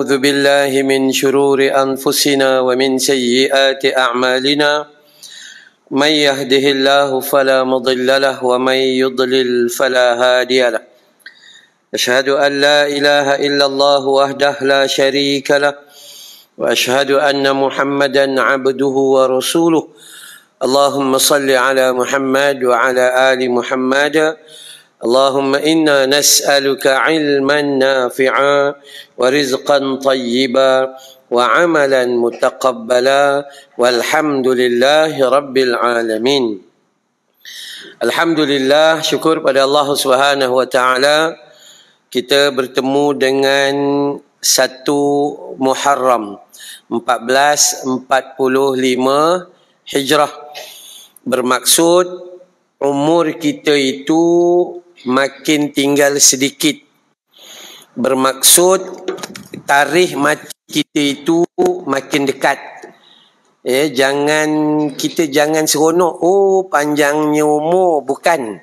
أعوذ بالله من شرور أنفسنا ومن سيئات أعمالنا من يهده الله فلا مضل له ومن يضلل فلا هادي له أشهد أن لا إله إلا الله وحده لا شريك له وأشهد أن محمدا عبده ورسوله اللهم صل على محمد وعلى آل محمد اللهم انا نسالك علما نافعا ورزقا طيبا وعملا متقبلا والحمد لله رب العالمين الحمد لله شكر pada الله سبحانه وتعالى kita bertemu dengan satu Muharram 1445 Hijrah bermaksud umur kita itu makin tinggal sedikit bermaksud tarikh mati kita itu makin dekat ya jangan kita jangan seronok oh panjangnya umur bukan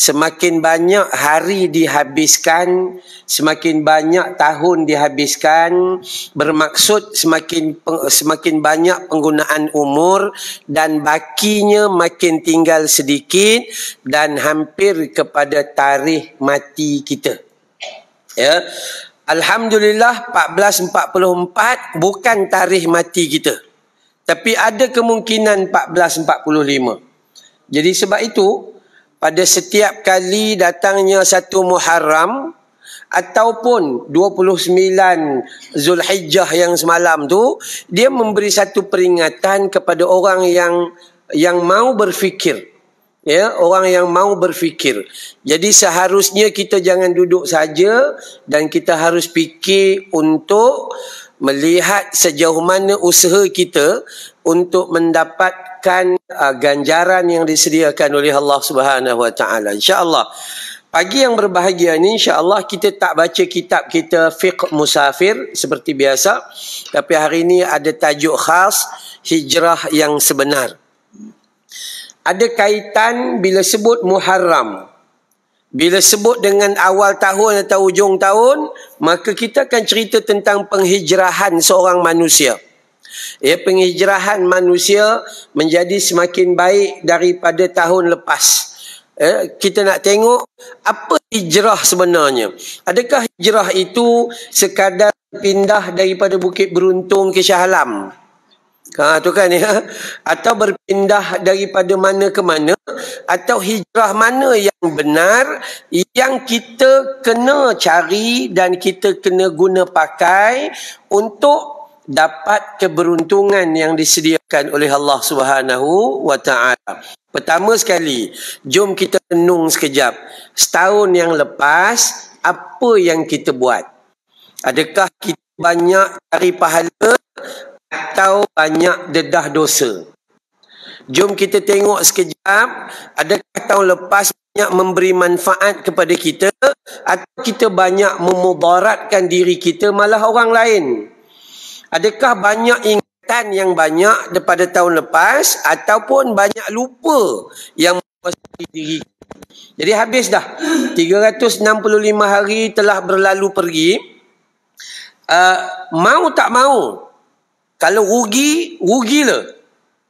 Semakin banyak hari dihabiskan, semakin banyak tahun dihabiskan, bermaksud semakin semakin banyak penggunaan umur dan bakinya makin tinggal sedikit dan hampir kepada tarikh mati kita. Ya. Alhamdulillah 14.44 bukan tarikh mati kita. Tapi ada kemungkinan 14.45. Jadi sebab itu, pada setiap kali datangnya satu Muharram ataupun 29 Zulhijjah yang semalam tu dia memberi satu peringatan kepada orang yang yang mau berfikir ya orang yang mau berfikir jadi seharusnya kita jangan duduk saja dan kita harus fikir untuk melihat sejauh mana usaha kita untuk mendapat akan uh, ganjaran yang disediakan oleh Allah Subhanahu Wa Taala. Insya-Allah. Pagi yang berbahagia ini insya-Allah kita tak baca kitab kita Fiqh Musafir seperti biasa. Tapi hari ini ada tajuk khas Hijrah yang sebenar. Ada kaitan bila sebut Muharram bila sebut dengan awal tahun atau ujung tahun, maka kita akan cerita tentang penghijrahan seorang manusia. Hmm ya penghijrahan manusia menjadi semakin baik daripada tahun lepas ya kita nak tengok apa hijrah sebenarnya adakah hijrah itu sekadar pindah daripada bukit beruntung ke Shah Alam ha tu kan ya atau berpindah daripada mana ke mana atau hijrah mana yang benar yang kita kena cari dan kita kena guna pakai untuk dapat keberuntungan yang disediakan oleh Allah Subhanahu wa taala. Pertama sekali, jom kita renung sekejap. Setahun yang lepas, apa yang kita buat? Adakah kita banyak cari pahala atau banyak dedah dosa? Jom kita tengok sekejap, adakah tahun lepas banyak memberi manfaat kepada kita atau kita banyak memudaratkan diri kita malah orang lain? Adakah banyak ingatan yang banyak daripada tahun lepas ataupun banyak lupa yang menguasai diri? Jadi habis dah. 365 hari telah berlalu pergi. Uh, mau tak mau. Kalau rugi, rugi rugilah.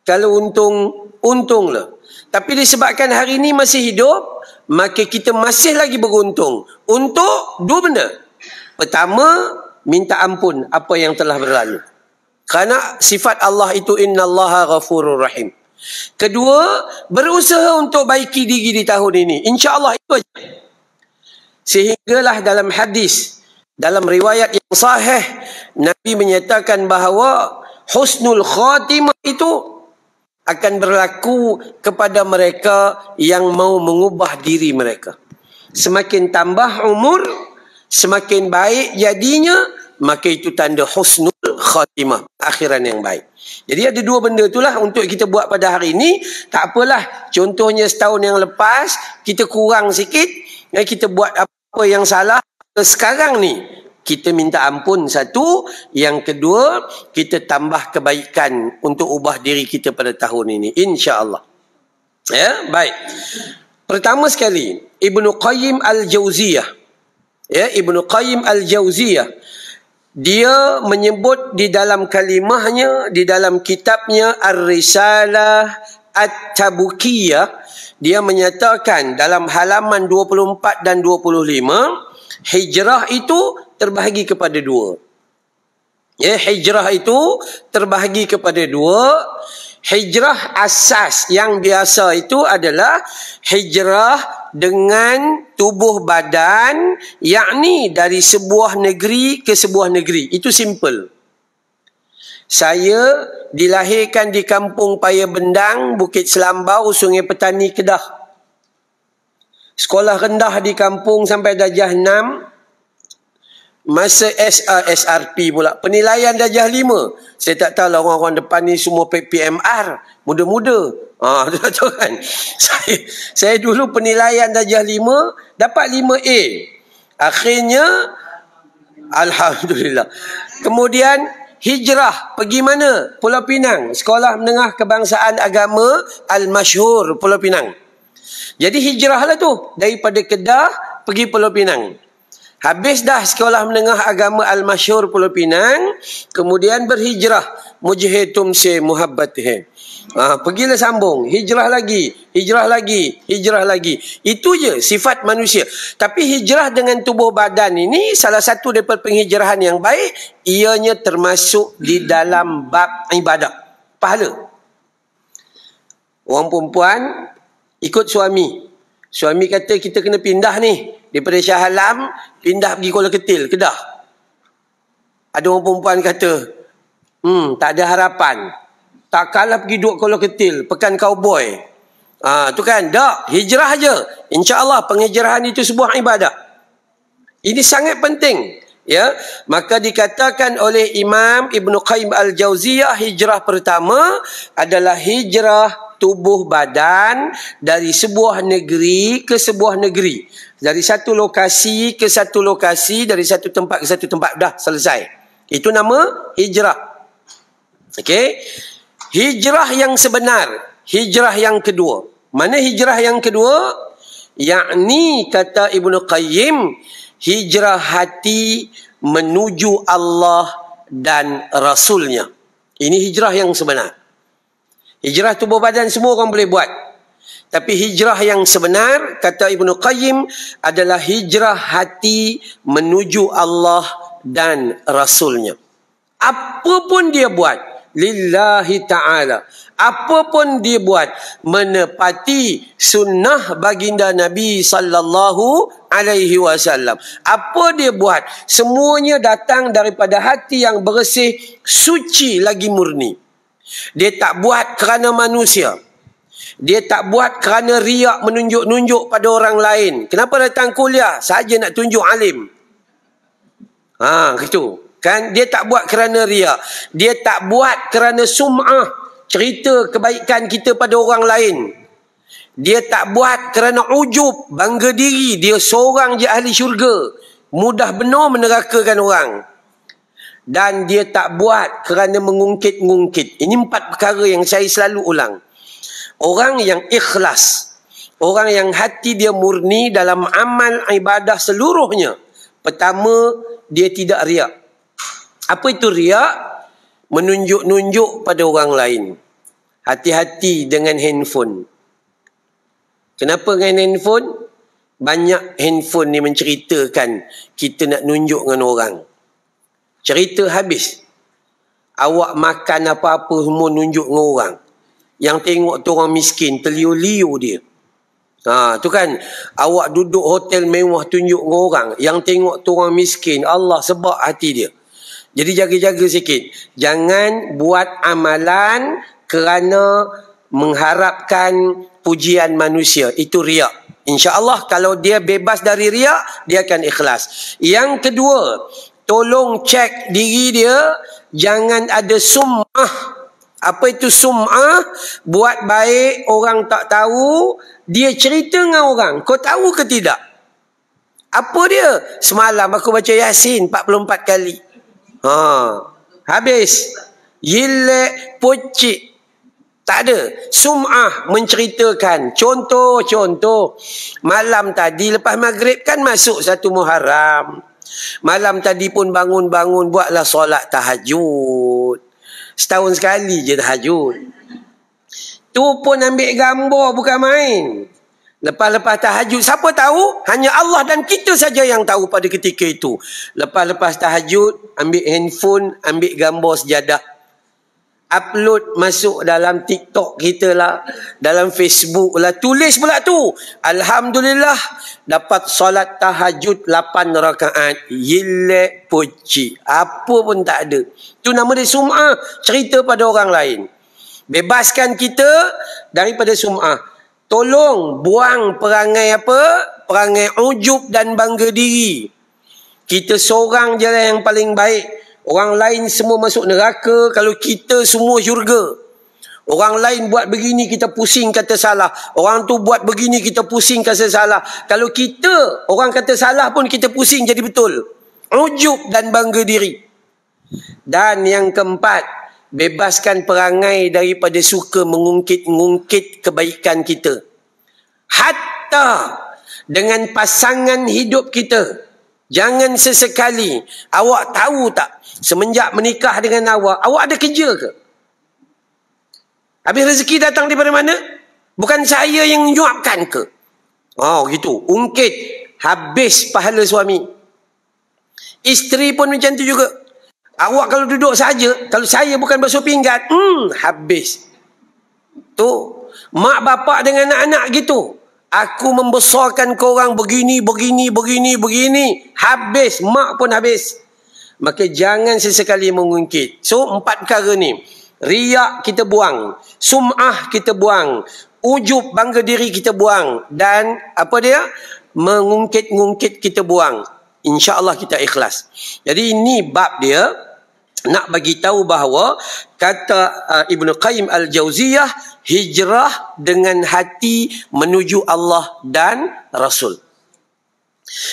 Kalau untung, untung untunglah. Tapi disebabkan hari ini masih hidup, maka kita masih lagi beruntung. Untuk dua benda. Pertama, minta ampun apa yang telah berlalu. Kerana sifat Allah itu innallaha ghafurur rahim. Kedua, berusaha untuk baiki diri di tahun ini. InsyaAllah itu saja. Sehinggalah dalam hadis, dalam riwayat yang sahih, Nabi menyatakan bahawa husnul khatimah itu akan berlaku kepada mereka yang mau mengubah diri mereka. Semakin tambah umur, semakin baik jadinya maka itu tanda husnul khatimah akhiran yang baik jadi ada dua benda itulah untuk kita buat pada hari ini tak apalah contohnya setahun yang lepas kita kurang sikit eh, kita buat apa yang salah sekarang ni kita minta ampun satu yang kedua kita tambah kebaikan untuk ubah diri kita pada tahun ini insyaallah ya baik pertama sekali Ibnu Qayyim al-Jauziyah ya Ibnu Qayyim Al-Jauziyah dia menyebut di dalam kalimahnya di dalam kitabnya Ar-Risalah At-Tabukiyah dia menyatakan dalam halaman 24 dan 25 hijrah itu terbahagi kepada dua ya hijrah itu terbahagi kepada dua hijrah asas yang biasa itu adalah hijrah dengan tubuh badan yakni dari sebuah negeri ke sebuah negeri itu simple saya dilahirkan di kampung Paya Bendang, Bukit Selambau, Sungai Petani, Kedah. Sekolah rendah di kampung sampai enam masa SRSRP pula penilaian darjah 5 saya tak tahu lah orang-orang depan ni semua PPMR muda-muda ah ha, kan saya saya dulu penilaian darjah 5 dapat lima a akhirnya alhamdulillah kemudian hijrah pergi mana Pulau Pinang sekolah menengah kebangsaan agama al-masyhur Pulau Pinang jadi hijrahlah tu daripada Kedah pergi Pulau Pinang Habis dah sekolah menengah agama al mashur Pulau Pinang. Kemudian berhijrah. Mujahidum se muhabbatihim. Ha, pergilah sambung. Hijrah lagi. Hijrah lagi. Hijrah lagi. Itu je sifat manusia. Tapi hijrah dengan tubuh badan ini salah satu daripada penghijrahan yang baik. Ianya termasuk di dalam bab ibadah. Pahala. Orang perempuan ikut suami. Suami kata kita kena pindah ni. Daripada Shah Alam, pindah pergi Kuala Ketil, Kedah. Ada orang perempuan kata, hmm, tak ada harapan. Tak kalah pergi duduk Kuala Ketil, pekan cowboy. Ha, tu kan, tak, hijrah je. InsyaAllah, penghijrahan itu sebuah ibadah. Ini sangat penting. Ya, maka dikatakan oleh Imam Ibn Qayyim Al-Jawziyah hijrah pertama adalah hijrah tubuh badan dari sebuah negeri ke sebuah negeri. Dari satu lokasi ke satu lokasi, dari satu tempat ke satu tempat. Dah selesai. Itu nama hijrah. Okey. Hijrah yang sebenar. Hijrah yang kedua. Mana hijrah yang kedua? Yakni kata Ibnu Qayyim, hijrah hati menuju Allah dan Rasulnya. Ini hijrah yang sebenar. Hijrah tubuh badan semua orang boleh buat. Tapi hijrah yang sebenar, kata Ibnu Qayyim, adalah hijrah hati menuju Allah dan Rasulnya. Apapun dia buat, lillahi ta'ala. Apapun dia buat, menepati sunnah baginda Nabi sallallahu alaihi wasallam. Apa dia buat, semuanya datang daripada hati yang bersih, suci lagi murni. Dia tak buat kerana manusia. Dia tak buat kerana riak menunjuk-nunjuk pada orang lain. Kenapa datang kuliah? Saja nak tunjuk alim. Ha, gitu. Kan dia tak buat kerana riak. Dia tak buat kerana sum'ah cerita kebaikan kita pada orang lain. Dia tak buat kerana ujub, bangga diri. Dia seorang je ahli syurga. Mudah benar menerakakan orang dan dia tak buat kerana mengungkit-ungkit. Ini empat perkara yang saya selalu ulang. Orang yang ikhlas, orang yang hati dia murni dalam amal ibadah seluruhnya. Pertama, dia tidak riak. Apa itu riak? Menunjuk-nunjuk pada orang lain. Hati-hati dengan handphone. Kenapa dengan handphone? Banyak handphone ni menceritakan kita nak nunjuk dengan orang. Cerita habis. Awak makan apa-apa semua nunjuk dengan orang. Yang tengok tu orang miskin, terliu-liu dia. Ha, tu kan awak duduk hotel mewah tunjuk dengan orang. Yang tengok tu orang miskin, Allah sebab hati dia. Jadi jaga-jaga sikit. Jangan buat amalan kerana mengharapkan pujian manusia. Itu riak. Allah kalau dia bebas dari riak, dia akan ikhlas. Yang kedua, tolong cek diri dia jangan ada sumah apa itu sumah buat baik orang tak tahu dia cerita dengan orang kau tahu ke tidak apa dia semalam aku baca yasin 44 kali ha habis yilek pucik tak ada. Sum'ah menceritakan. Contoh, contoh. Malam tadi lepas maghrib kan masuk satu muharam. Malam tadi pun bangun-bangun buatlah solat tahajud. Setahun sekali je tahajud. Tu pun ambil gambar bukan main. Lepas-lepas tahajud, siapa tahu? Hanya Allah dan kita saja yang tahu pada ketika itu. Lepas-lepas tahajud, ambil handphone, ambil gambar sejadah upload masuk dalam TikTok kita lah, dalam Facebook lah, tulis pula tu. Alhamdulillah, dapat solat tahajud 8 rakaat. Yilek poci. Apa pun tak ada. Tu nama dia sum'ah. Cerita pada orang lain. Bebaskan kita daripada sum'ah. Tolong buang perangai apa? Perangai ujub dan bangga diri. Kita seorang je lah yang paling baik. Orang lain semua masuk neraka kalau kita semua syurga. Orang lain buat begini kita pusing kata salah. Orang tu buat begini kita pusing kata salah. Kalau kita orang kata salah pun kita pusing jadi betul. Ujub dan bangga diri. Dan yang keempat, bebaskan perangai daripada suka mengungkit-ungkit kebaikan kita. Hatta dengan pasangan hidup kita. Jangan sesekali awak tahu tak semenjak menikah dengan awak, awak ada kerja ke? Habis rezeki datang daripada mana? Bukan saya yang nyuapkan ke? Oh gitu, ungkit habis pahala suami. Isteri pun macam tu juga. Awak kalau duduk saja, kalau saya bukan basuh pinggan, hmm, habis. Tu, mak bapak dengan anak-anak gitu. Aku membesarkan orang begini, begini, begini, begini. Habis. Mak pun habis. Maka jangan sesekali mengungkit. So, empat perkara ni. Riak kita buang. Sum'ah kita buang. Ujub bangga diri kita buang. Dan apa dia? Mengungkit-ngungkit kita buang. InsyaAllah kita ikhlas. Jadi ini bab dia nak bagi tahu bahawa kata uh, Ibnu Qayyim Al-Jauziyah hijrah dengan hati menuju Allah dan Rasul.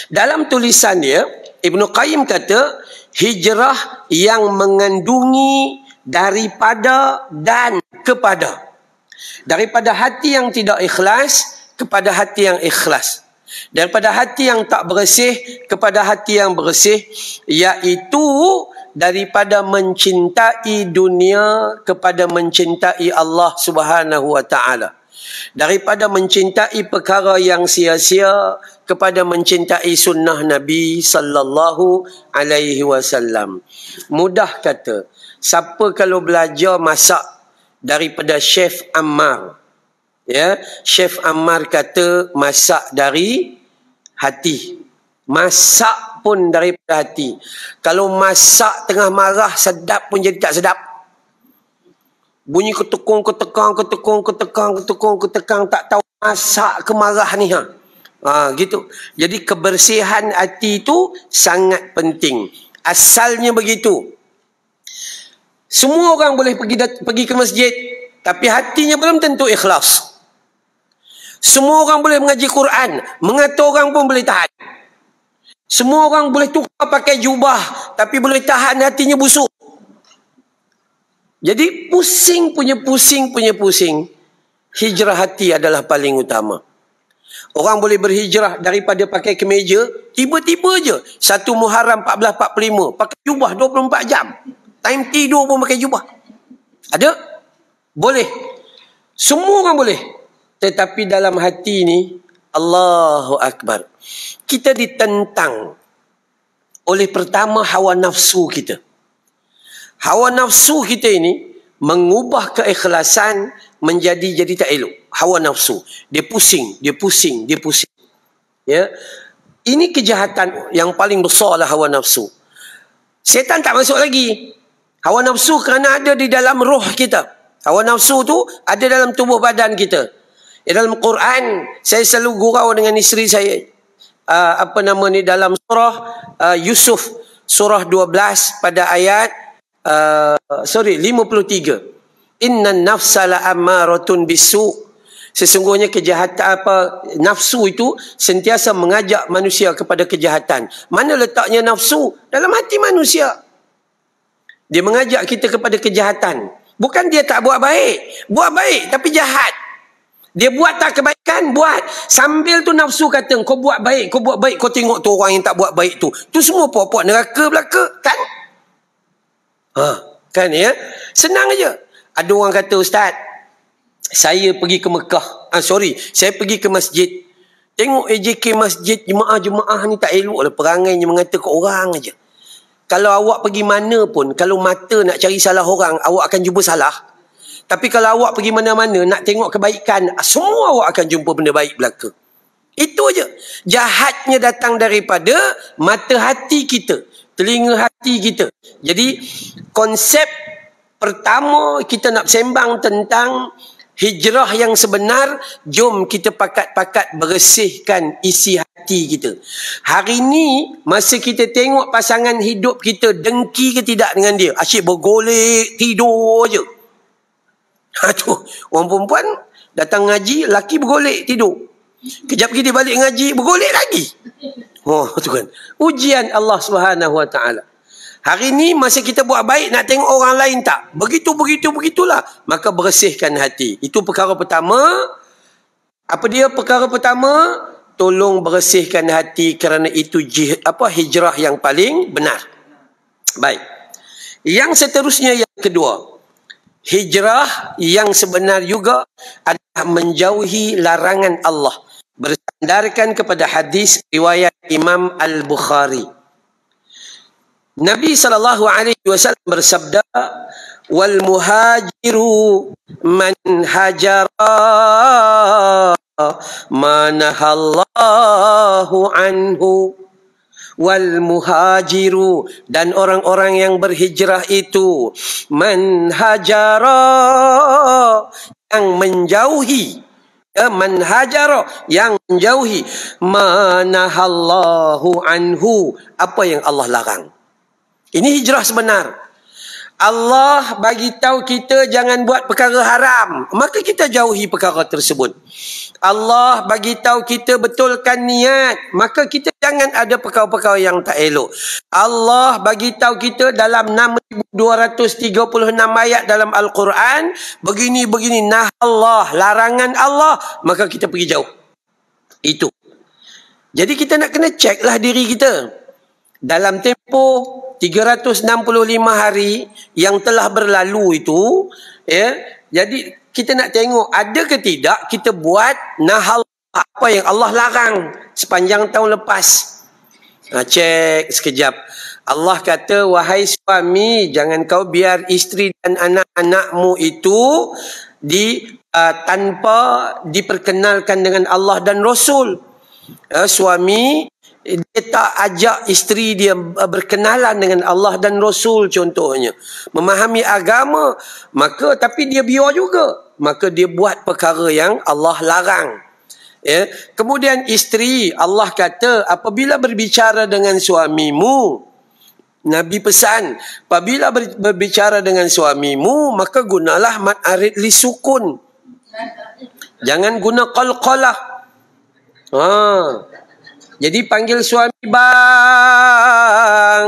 Dalam tulisan dia, Ibnu Qayyim kata hijrah yang mengandungi daripada dan kepada. Daripada hati yang tidak ikhlas kepada hati yang ikhlas. Daripada hati yang tak bersih kepada hati yang bersih iaitu daripada mencintai dunia kepada mencintai Allah Subhanahu wa taala daripada mencintai perkara yang sia-sia kepada mencintai sunnah Nabi sallallahu alaihi wasallam mudah kata siapa kalau belajar masak daripada chef Ammar ya chef Ammar kata masak dari hati masak pun daripada hati. Kalau masak tengah marah, sedap pun jadi tak sedap. Bunyi ketukung, ketukang ketukung, ketukang ketukung, ketukang Tak tahu masak ke marah ni. Ha? ha gitu. Jadi kebersihan hati itu sangat penting. Asalnya begitu. Semua orang boleh pergi pergi ke masjid. Tapi hatinya belum tentu ikhlas. Semua orang boleh mengaji Quran. Mengata orang pun boleh tahan. Semua orang boleh tukar pakai jubah tapi boleh tahan hatinya busuk. Jadi pusing punya pusing punya pusing. Hijrah hati adalah paling utama. Orang boleh berhijrah daripada pakai kemeja, tiba-tiba je. Satu Muharram 14.45, pakai jubah 24 jam. Time tidur pun pakai jubah. Ada? Boleh. Semua orang boleh. Tetapi dalam hati ni, Allahu Akbar. Kita ditentang oleh pertama hawa nafsu kita. Hawa nafsu kita ini mengubah keikhlasan menjadi jadi tak elok. Hawa nafsu. Dia pusing, dia pusing, dia pusing. Ya. Ini kejahatan yang paling besar lah hawa nafsu. Setan tak masuk lagi. Hawa nafsu kerana ada di dalam roh kita. Hawa nafsu tu ada dalam tubuh badan kita. Ya, dalam Quran, saya selalu gurau dengan isteri saya. Uh, apa nama ni dalam surah uh, Yusuf. Surah 12 pada ayat, uh, sorry, 53. Inna nafsala ammaratun bisu. Sesungguhnya kejahatan apa nafsu itu sentiasa mengajak manusia kepada kejahatan. Mana letaknya nafsu? Dalam hati manusia. Dia mengajak kita kepada kejahatan. Bukan dia tak buat baik. Buat baik tapi jahat. Dia buat tak kebaikan? Buat. Sambil tu nafsu kata, kau buat baik, kau buat baik, kau tengok tu orang yang tak buat baik tu. Tu semua puak-puak neraka belaka, kan? Ha, kan ya? Senang aja. Ada orang kata, Ustaz, saya pergi ke Mekah. Ah, sorry, saya pergi ke masjid. Tengok AJK masjid, jemaah-jemaah ni tak elok lah. ni mengata ke orang aja. Kalau awak pergi mana pun, kalau mata nak cari salah orang, awak akan jumpa salah. Tapi kalau awak pergi mana-mana nak tengok kebaikan, semua awak akan jumpa benda baik belaka. Itu aja. Jahatnya datang daripada mata hati kita, telinga hati kita. Jadi konsep pertama kita nak sembang tentang hijrah yang sebenar, jom kita pakat-pakat bersihkan isi hati kita. Hari ini masa kita tengok pasangan hidup kita, dengki ke tidak dengan dia? Asyik bergolek, tidur je. Ha tu, orang perempuan datang ngaji, laki bergolek tidur. Kejap pergi dia balik ngaji, bergolek lagi. Oh, tu kan. Ujian Allah Subhanahu Wa Taala. Hari ni masa kita buat baik nak tengok orang lain tak? Begitu begitu begitulah. Maka bersihkan hati. Itu perkara pertama. Apa dia perkara pertama? Tolong bersihkan hati kerana itu jihad apa hijrah yang paling benar. Baik. Yang seterusnya yang kedua, hijrah yang sebenar juga adalah menjauhi larangan Allah bersandarkan kepada hadis riwayat Imam Al-Bukhari Nabi saw bersabda wal muhajiru man hajara manahallahu anhu wal muhajiru dan orang-orang yang berhijrah itu man hajara yang menjauhi ya, man hajara yang menjauhi manahallahu anhu apa yang Allah larang ini hijrah sebenar Allah bagi tahu kita jangan buat perkara haram maka kita jauhi perkara tersebut Allah bagi tahu kita betulkan niat maka kita jangan ada perkara-perkara yang tak elok Allah bagi tahu kita dalam 6236 ayat dalam al-Quran begini begini nah Allah larangan Allah maka kita pergi jauh itu jadi kita nak kena check lah diri kita dalam tempoh 365 hari yang telah berlalu itu ya jadi kita nak tengok ada ke tidak kita buat nahal apa yang Allah larang sepanjang tahun lepas ha, cek sekejap Allah kata wahai suami jangan kau biar isteri dan anak-anakmu itu di uh, tanpa diperkenalkan dengan Allah dan Rasul uh, suami Eh, dia tak ajak isteri dia eh, berkenalan dengan Allah dan Rasul contohnya memahami agama maka tapi dia biar juga maka dia buat perkara yang Allah larang ya kemudian isteri Allah kata apabila berbicara dengan suamimu Nabi pesan, apabila berbicara dengan suamimu, maka gunalah mat'arid li sukun. Jangan guna qalqalah. Ha. Ah. Jadi panggil suami bang,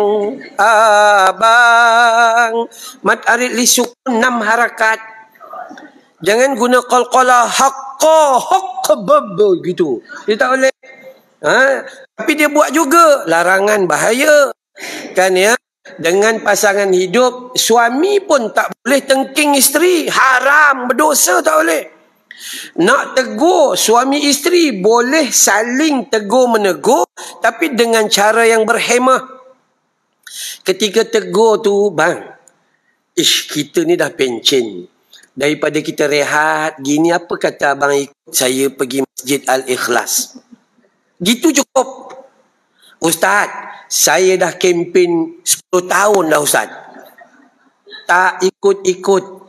abang. Mat arit li sukun enam harakat. Jangan guna kol-kola hakko, hakko bebe gitu. Dia tak boleh. Ha? Tapi dia buat juga. Larangan bahaya. Kan ya? Dengan pasangan hidup, suami pun tak boleh tengking isteri. Haram, berdosa tak boleh. Nak tegur suami isteri boleh saling tegur menegur tapi dengan cara yang berhemah. Ketika tegur tu bang, ish kita ni dah pencin. Daripada kita rehat gini apa kata abang ikut saya pergi masjid al-ikhlas. Gitu cukup. Ustaz, saya dah kempen 10 tahun dah Ustaz. Tak ikut-ikut.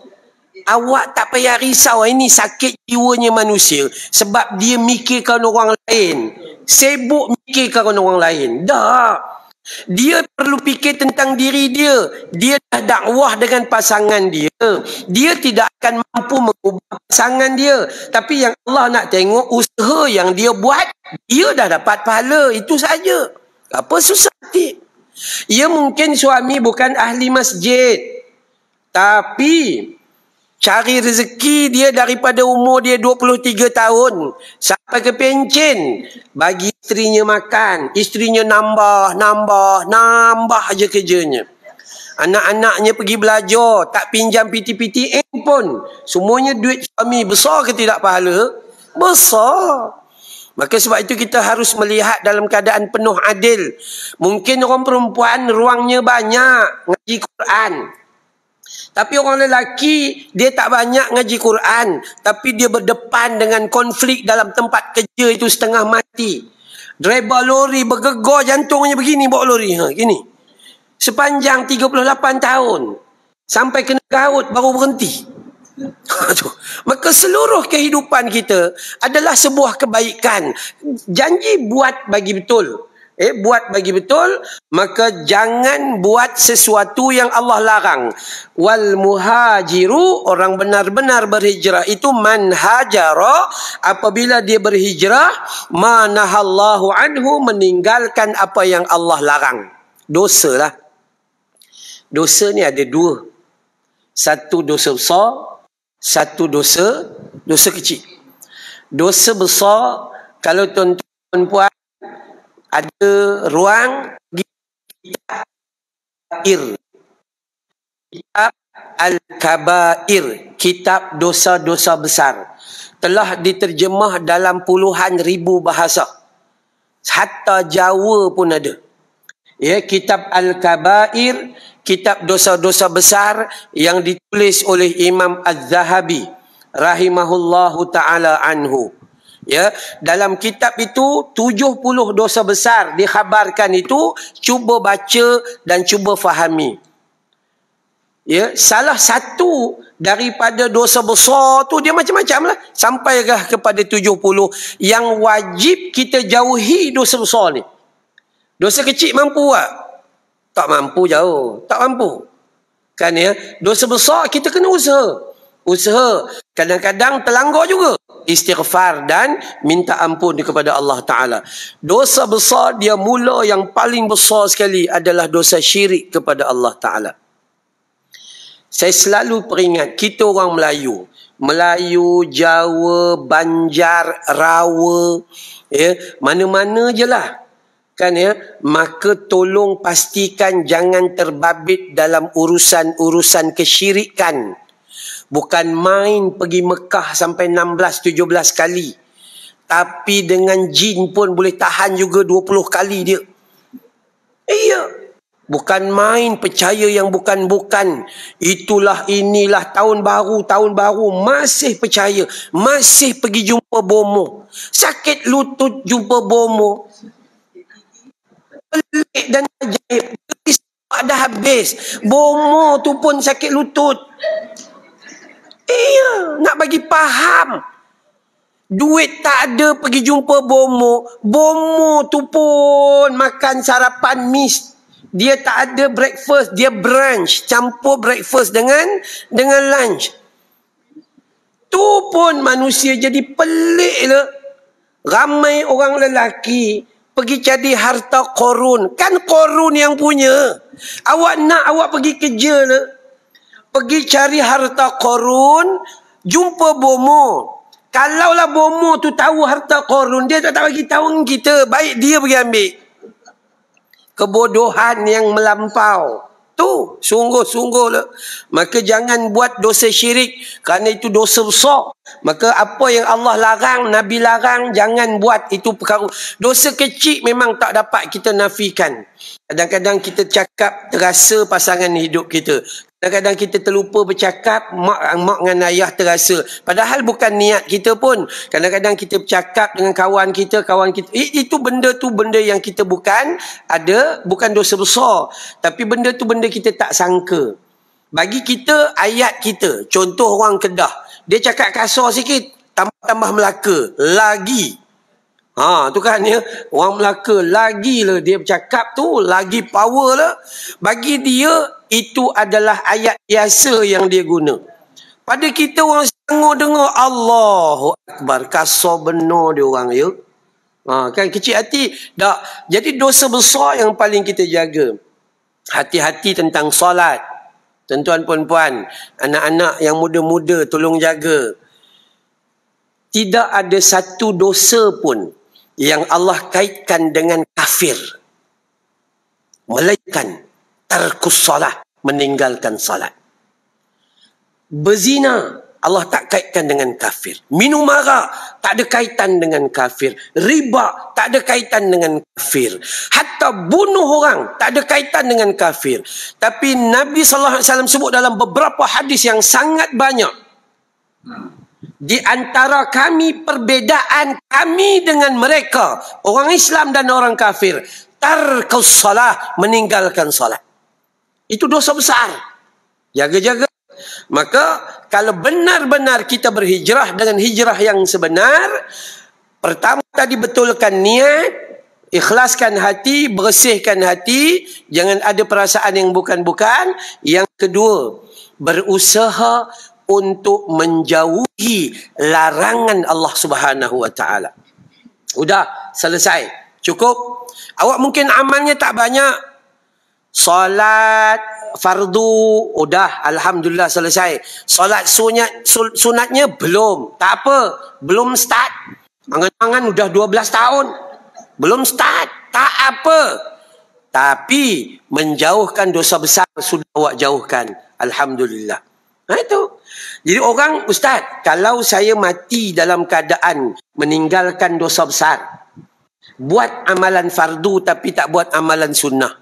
Awak tak payah risau ini eh, sakit jiwanya manusia sebab dia mikirkan orang lain. Sibuk mikirkan orang lain. Dah. Dia perlu fikir tentang diri dia. Dia dah dakwah dengan pasangan dia. Dia tidak akan mampu mengubah pasangan dia. Tapi yang Allah nak tengok usaha yang dia buat, dia dah dapat pahala. Itu saja. Apa susah hati? Ia mungkin suami bukan ahli masjid. Tapi cari rezeki dia daripada umur dia 23 tahun sampai ke pencin bagi isterinya makan isterinya nambah nambah nambah aja kerjanya anak-anaknya pergi belajar tak pinjam PTPTN pun semuanya duit suami besar ke tidak pahala besar maka sebab itu kita harus melihat dalam keadaan penuh adil mungkin orang perempuan ruangnya banyak ngaji Quran tapi orang lelaki dia tak banyak ngaji Quran, tapi dia berdepan dengan konflik dalam tempat kerja itu setengah mati. Driver lori bergegor jantungnya begini bawa lori ha gini. Sepanjang 38 tahun sampai kena gaut baru berhenti. Ha, Maka seluruh kehidupan kita adalah sebuah kebaikan. Janji buat bagi betul. Eh, buat bagi betul, maka jangan buat sesuatu yang Allah larang. Wal muhajiru, orang benar-benar berhijrah. Itu man hajara, apabila dia berhijrah, manahallahu anhu meninggalkan apa yang Allah larang. Dosa lah. Dosa ni ada dua. Satu dosa besar, satu dosa, dosa kecil. Dosa besar, kalau tuan-tuan puan, ada ruang di kitab kitab al-kabair kitab dosa-dosa besar telah diterjemah dalam puluhan ribu bahasa hatta Jawa pun ada ya kitab al-kabair kitab dosa-dosa besar yang ditulis oleh Imam Az-Zahabi rahimahullahu taala anhu ya dalam kitab itu 70 dosa besar dikhabarkan itu cuba baca dan cuba fahami ya salah satu daripada dosa besar tu dia macam-macam lah sampai kepada 70 yang wajib kita jauhi dosa besar ni dosa kecil mampu tak? tak mampu jauh tak mampu kan ya dosa besar kita kena usaha usaha kadang-kadang terlanggar juga istighfar dan minta ampun kepada Allah Ta'ala. Dosa besar dia mula yang paling besar sekali adalah dosa syirik kepada Allah Ta'ala. Saya selalu peringat kita orang Melayu. Melayu, Jawa, Banjar, Rawa. Ya, mana-mana je lah. Kan ya, maka tolong pastikan jangan terbabit dalam urusan-urusan kesyirikan bukan main pergi Mekah sampai 16 17 kali tapi dengan jin pun boleh tahan juga 20 kali dia iya bukan main percaya yang bukan-bukan itulah inilah tahun baru tahun baru masih percaya masih pergi jumpa bomo sakit lutut jumpa bomo pelik dan ajaib ada habis bomo tu pun sakit lutut Iya, nak bagi faham. Duit tak ada pergi jumpa bomo. Bomo tu pun makan sarapan mis. Dia tak ada breakfast, dia brunch. Campur breakfast dengan dengan lunch. Tu pun manusia jadi pelik le. Ramai orang lelaki pergi cari harta korun. Kan korun yang punya. Awak nak awak pergi kerja le pergi cari harta korun, jumpa bomo. Kalaulah bomo tu tahu harta korun, dia tak, tak bagi tahu kita. Baik dia pergi ambil. Kebodohan yang melampau. Tu, sungguh-sungguh lah. Maka jangan buat dosa syirik. Kerana itu dosa besar. Maka apa yang Allah larang, Nabi larang, jangan buat itu perkara. Dosa kecil memang tak dapat kita nafikan. Kadang-kadang kita cakap terasa pasangan hidup kita. Kadang-kadang kita terlupa bercakap, mak, mak dengan ayah terasa. Padahal bukan niat kita pun. Kadang-kadang kita bercakap dengan kawan kita, kawan kita. Eh, itu benda tu benda yang kita bukan ada, bukan dosa besar. Tapi benda tu benda kita tak sangka. Bagi kita, ayat kita. Contoh orang kedah. Dia cakap kasar sikit, tambah-tambah Melaka. Lagi. Ha tu kan ya orang Melaka lagi lah dia bercakap tu lagi power lah bagi dia itu adalah ayat biasa yang dia guna. Pada kita orang sengur dengar Allahu akbar kasar benar dia orang ya. Ha kan kecil hati dak jadi dosa besar yang paling kita jaga. Hati-hati tentang solat. Tuan-tuan puan-puan, anak-anak yang muda-muda tolong jaga. Tidak ada satu dosa pun yang Allah kaitkan dengan kafir. Melainkan terkus salat, meninggalkan salat. Berzina, Allah tak kaitkan dengan kafir. Minum marah, tak ada kaitan dengan kafir. Riba, tak ada kaitan dengan kafir. Hatta bunuh orang, tak ada kaitan dengan kafir. Tapi Nabi SAW sebut dalam beberapa hadis yang sangat banyak di antara kami perbedaan kami dengan mereka orang Islam dan orang kafir tarkus salah meninggalkan salat itu dosa besar jaga-jaga maka kalau benar-benar kita berhijrah dengan hijrah yang sebenar pertama tadi betulkan niat ikhlaskan hati bersihkan hati jangan ada perasaan yang bukan-bukan yang kedua berusaha untuk menjauhi larangan Allah Subhanahu wa taala. Udah selesai. Cukup. Awak mungkin amalnya tak banyak. Salat fardu udah alhamdulillah selesai. Salat sunat sunatnya belum. Tak apa, belum start. angan sudah udah 12 tahun. Belum start. Tak apa. Tapi menjauhkan dosa besar sudah awak jauhkan. Alhamdulillah. Nah ha, itu. Jadi orang, Ustaz, kalau saya mati dalam keadaan meninggalkan dosa besar, buat amalan fardu tapi tak buat amalan sunnah.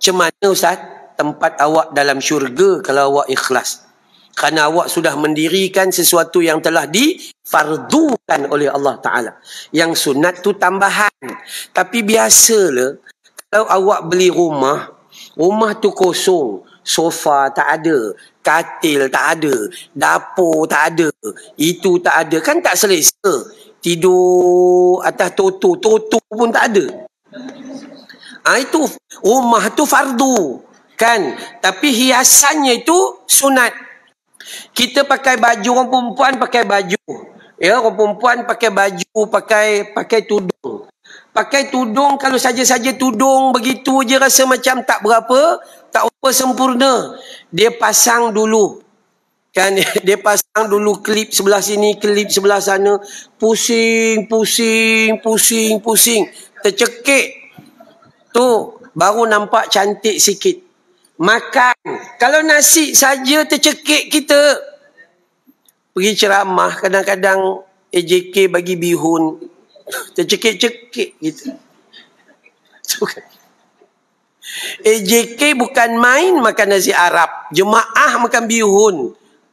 Macam mana Ustaz? Tempat awak dalam syurga kalau awak ikhlas. Kerana awak sudah mendirikan sesuatu yang telah difardukan oleh Allah Ta'ala. Yang sunat tu tambahan. Tapi biasalah, kalau awak beli rumah, rumah tu kosong sofa tak ada, katil tak ada, dapur tak ada, itu tak ada. Kan tak selesa. Tidur atas toto, toto pun tak ada. Ha, itu rumah tu fardu. Kan? Tapi hiasannya itu sunat. Kita pakai baju, orang perempuan pakai baju. Ya, orang perempuan pakai baju, pakai pakai tudung pakai tudung kalau saja-saja tudung begitu je rasa macam tak berapa tak apa sempurna dia pasang dulu kan dia pasang dulu klip sebelah sini klip sebelah sana pusing pusing pusing pusing tercekik tu baru nampak cantik sikit makan kalau nasi saja tercekik kita pergi ceramah kadang-kadang AJK bagi bihun Tercekik-cekik gitu. Suka. AJK eh, bukan main makan nasi Arab. Jemaah makan bihun.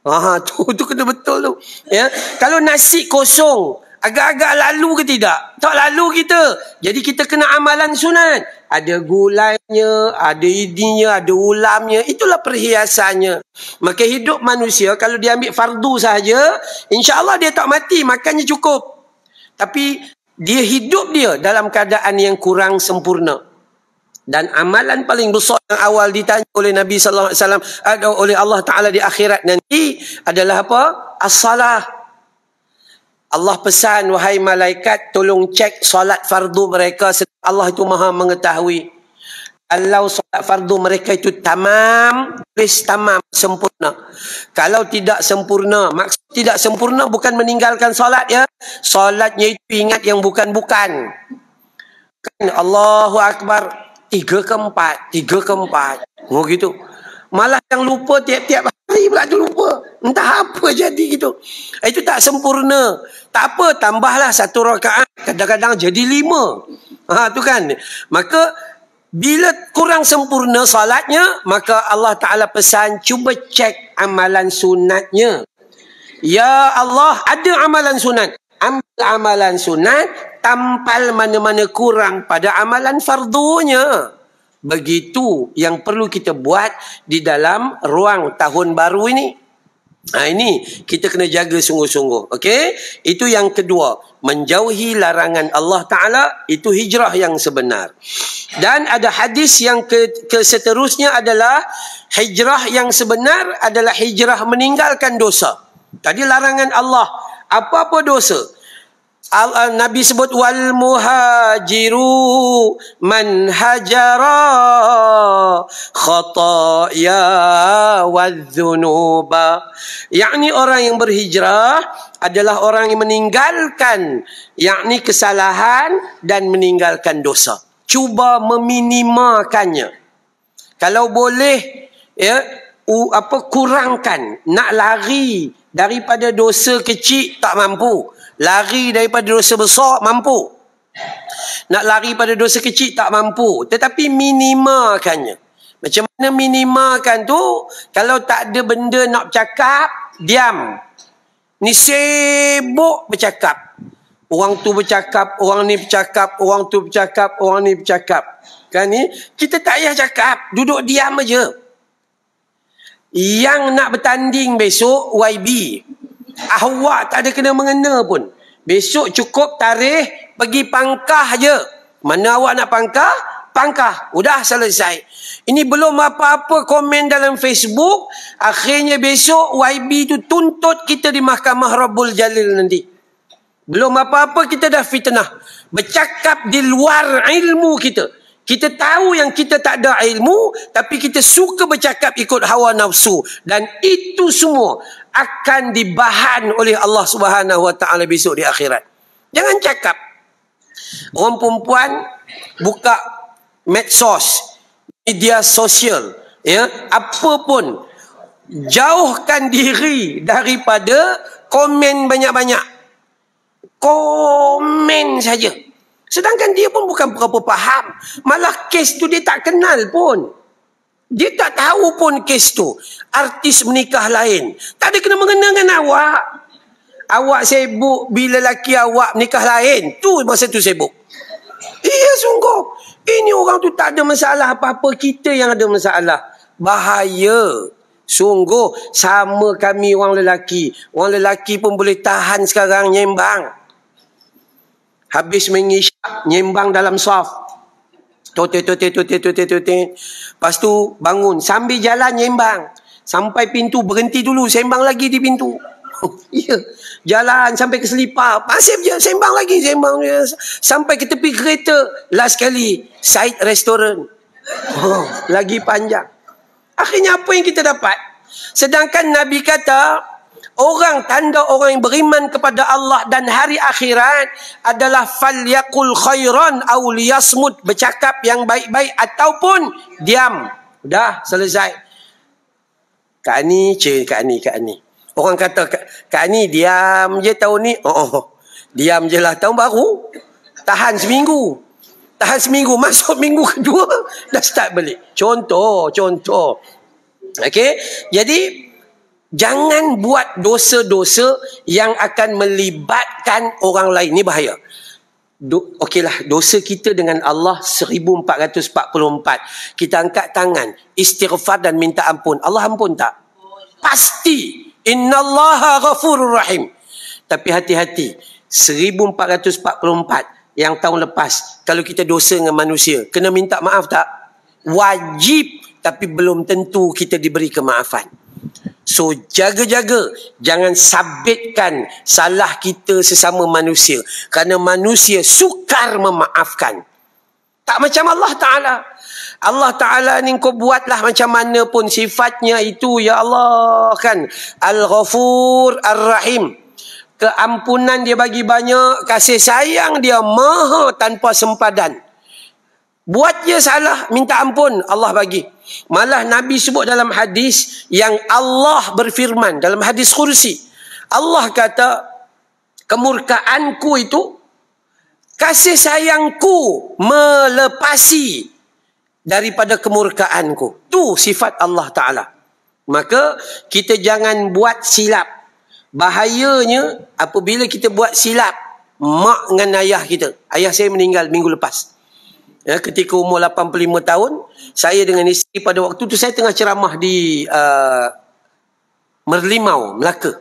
Ah, tu tu kena betul tu. Ya. Kalau nasi kosong, agak-agak lalu ke tidak? Tak lalu kita. Jadi kita kena amalan sunat. Ada gulainya, ada idinya, ada ulamnya. Itulah perhiasannya. Maka hidup manusia kalau dia ambil fardu saja, insya-Allah dia tak mati, makannya cukup. Tapi dia hidup dia dalam keadaan yang kurang sempurna dan amalan paling besar yang awal ditanya oleh Nabi sallallahu alaihi wasallam atau oleh Allah taala di akhirat nanti adalah apa as-salah Allah pesan wahai malaikat tolong cek solat fardu mereka Allah itu maha mengetahui kalau solat fardu mereka itu tamam, habis tamam, sempurna. Kalau tidak sempurna, maksud tidak sempurna bukan meninggalkan solat ya. Solatnya itu ingat yang bukan-bukan. Kan Allahu Akbar. Tiga ke empat. Tiga ke empat. Oh gitu. Malah yang lupa tiap-tiap hari pula tu lupa. Entah apa jadi gitu. Itu tak sempurna. Tak apa tambahlah satu rakaat. Kadang-kadang jadi lima. Ha tu kan. Maka bila kurang sempurna salatnya, maka Allah Ta'ala pesan cuba cek amalan sunatnya. Ya Allah, ada amalan sunat. Ambil amalan sunat, tampal mana-mana kurang pada amalan fardunya. Begitu yang perlu kita buat di dalam ruang tahun baru ini. Ha, ini kita kena jaga sungguh-sungguh. Okay, Itu yang kedua. Menjauhi larangan Allah Ta'ala. Itu hijrah yang sebenar. Dan ada hadis yang ke, ke seterusnya adalah hijrah yang sebenar adalah hijrah meninggalkan dosa. Tadi larangan Allah. Apa-apa dosa. Al- uh, Nabi sebut wal muhajiru man hajara khataya wadhunuba. Yakni orang yang berhijrah adalah orang yang meninggalkan yakni kesalahan dan meninggalkan dosa. Cuba meminimakannya. Kalau boleh ya apa kurangkan nak lari daripada dosa kecil tak mampu lari daripada dosa besar mampu nak lari pada dosa kecil tak mampu tetapi minimakannya macam mana minimakan tu kalau tak ada benda nak cakap diam ni sibuk bercakap orang tu bercakap orang ni bercakap orang tu bercakap orang ni bercakap kan ni kita tak payah cakap duduk diam aja yang nak bertanding besok YB awak tak ada kena mengena pun besok cukup tarikh pergi pangkah je mana awak nak pangkah pangkah udah selesai ini belum apa-apa komen dalam Facebook akhirnya besok YB tu tuntut kita di mahkamah Rabbul Jalil nanti belum apa-apa kita dah fitnah bercakap di luar ilmu kita kita tahu yang kita tak ada ilmu tapi kita suka bercakap ikut hawa nafsu dan itu semua akan dibahan oleh Allah Subhanahu Wa Taala besok di akhirat. Jangan cakap orang perempuan buka medsos, media sosial, ya, apa pun jauhkan diri daripada komen banyak-banyak. Komen saja. Sedangkan dia pun bukan berapa faham. Malah kes tu dia tak kenal pun. Dia tak tahu pun kes tu. Artis menikah lain. Tak ada kena mengena dengan awak. Awak sibuk bila lelaki awak menikah lain. Tu masa tu sibuk. Iya sungguh. Ini orang tu tak ada masalah apa-apa. Kita yang ada masalah. Bahaya. Sungguh sama kami orang lelaki. Orang lelaki pun boleh tahan sekarang nyembang. Habis mengisi nyimbang dalam saf. Tuti tuti tuti tuti tuti. Pas tu bangun sambil jalan nyimbang. Sampai pintu berhenti dulu sembang lagi di pintu. Ya. yeah. Jalan sampai ke selipar. Masih je sembang lagi sembang je. sampai ke tepi kereta last kali side restaurant. Oh, lagi panjang. Akhirnya apa yang kita dapat? Sedangkan Nabi kata orang tanda orang yang beriman kepada Allah dan hari akhirat adalah fal yakul khairan aw liyasmut bercakap yang baik-baik ataupun diam. Dah selesai. Kak ni, cik kak ni, kak ni. Orang kata kak, ni diam je tahun ni. Oh, oh, oh. Diam je lah tahun baru. Tahan seminggu. Tahan seminggu. Masuk minggu kedua. Dah start balik. Contoh. Contoh. Okay. Jadi Jangan buat dosa-dosa yang akan melibatkan orang lain. Ini bahaya. Do, okeylah, dosa kita dengan Allah 1444. Kita angkat tangan, istighfar dan minta ampun. Allah ampun tak? Pasti. Inna allaha ghafurur rahim. Tapi hati-hati. 1444 yang tahun lepas. Kalau kita dosa dengan manusia, kena minta maaf tak? Wajib. Tapi belum tentu kita diberi kemaafan. So jaga-jaga jangan sabitkan salah kita sesama manusia kerana manusia sukar memaafkan. Tak macam Allah Taala. Allah Taala ni kau buatlah macam mana pun sifatnya itu ya Allah kan. Al-Ghafur Ar-Rahim. Keampunan dia bagi banyak, kasih sayang dia maha tanpa sempadan. Buat je salah, minta ampun, Allah bagi. Malah Nabi sebut dalam hadis yang Allah berfirman dalam hadis kursi. Allah kata, kemurkaanku itu, kasih sayangku melepasi daripada kemurkaanku. Tu sifat Allah Ta'ala. Maka kita jangan buat silap. Bahayanya apabila kita buat silap, mak dengan ayah kita. Ayah saya meninggal minggu lepas ya, ketika umur 85 tahun saya dengan isteri pada waktu tu saya tengah ceramah di uh, Merlimau Melaka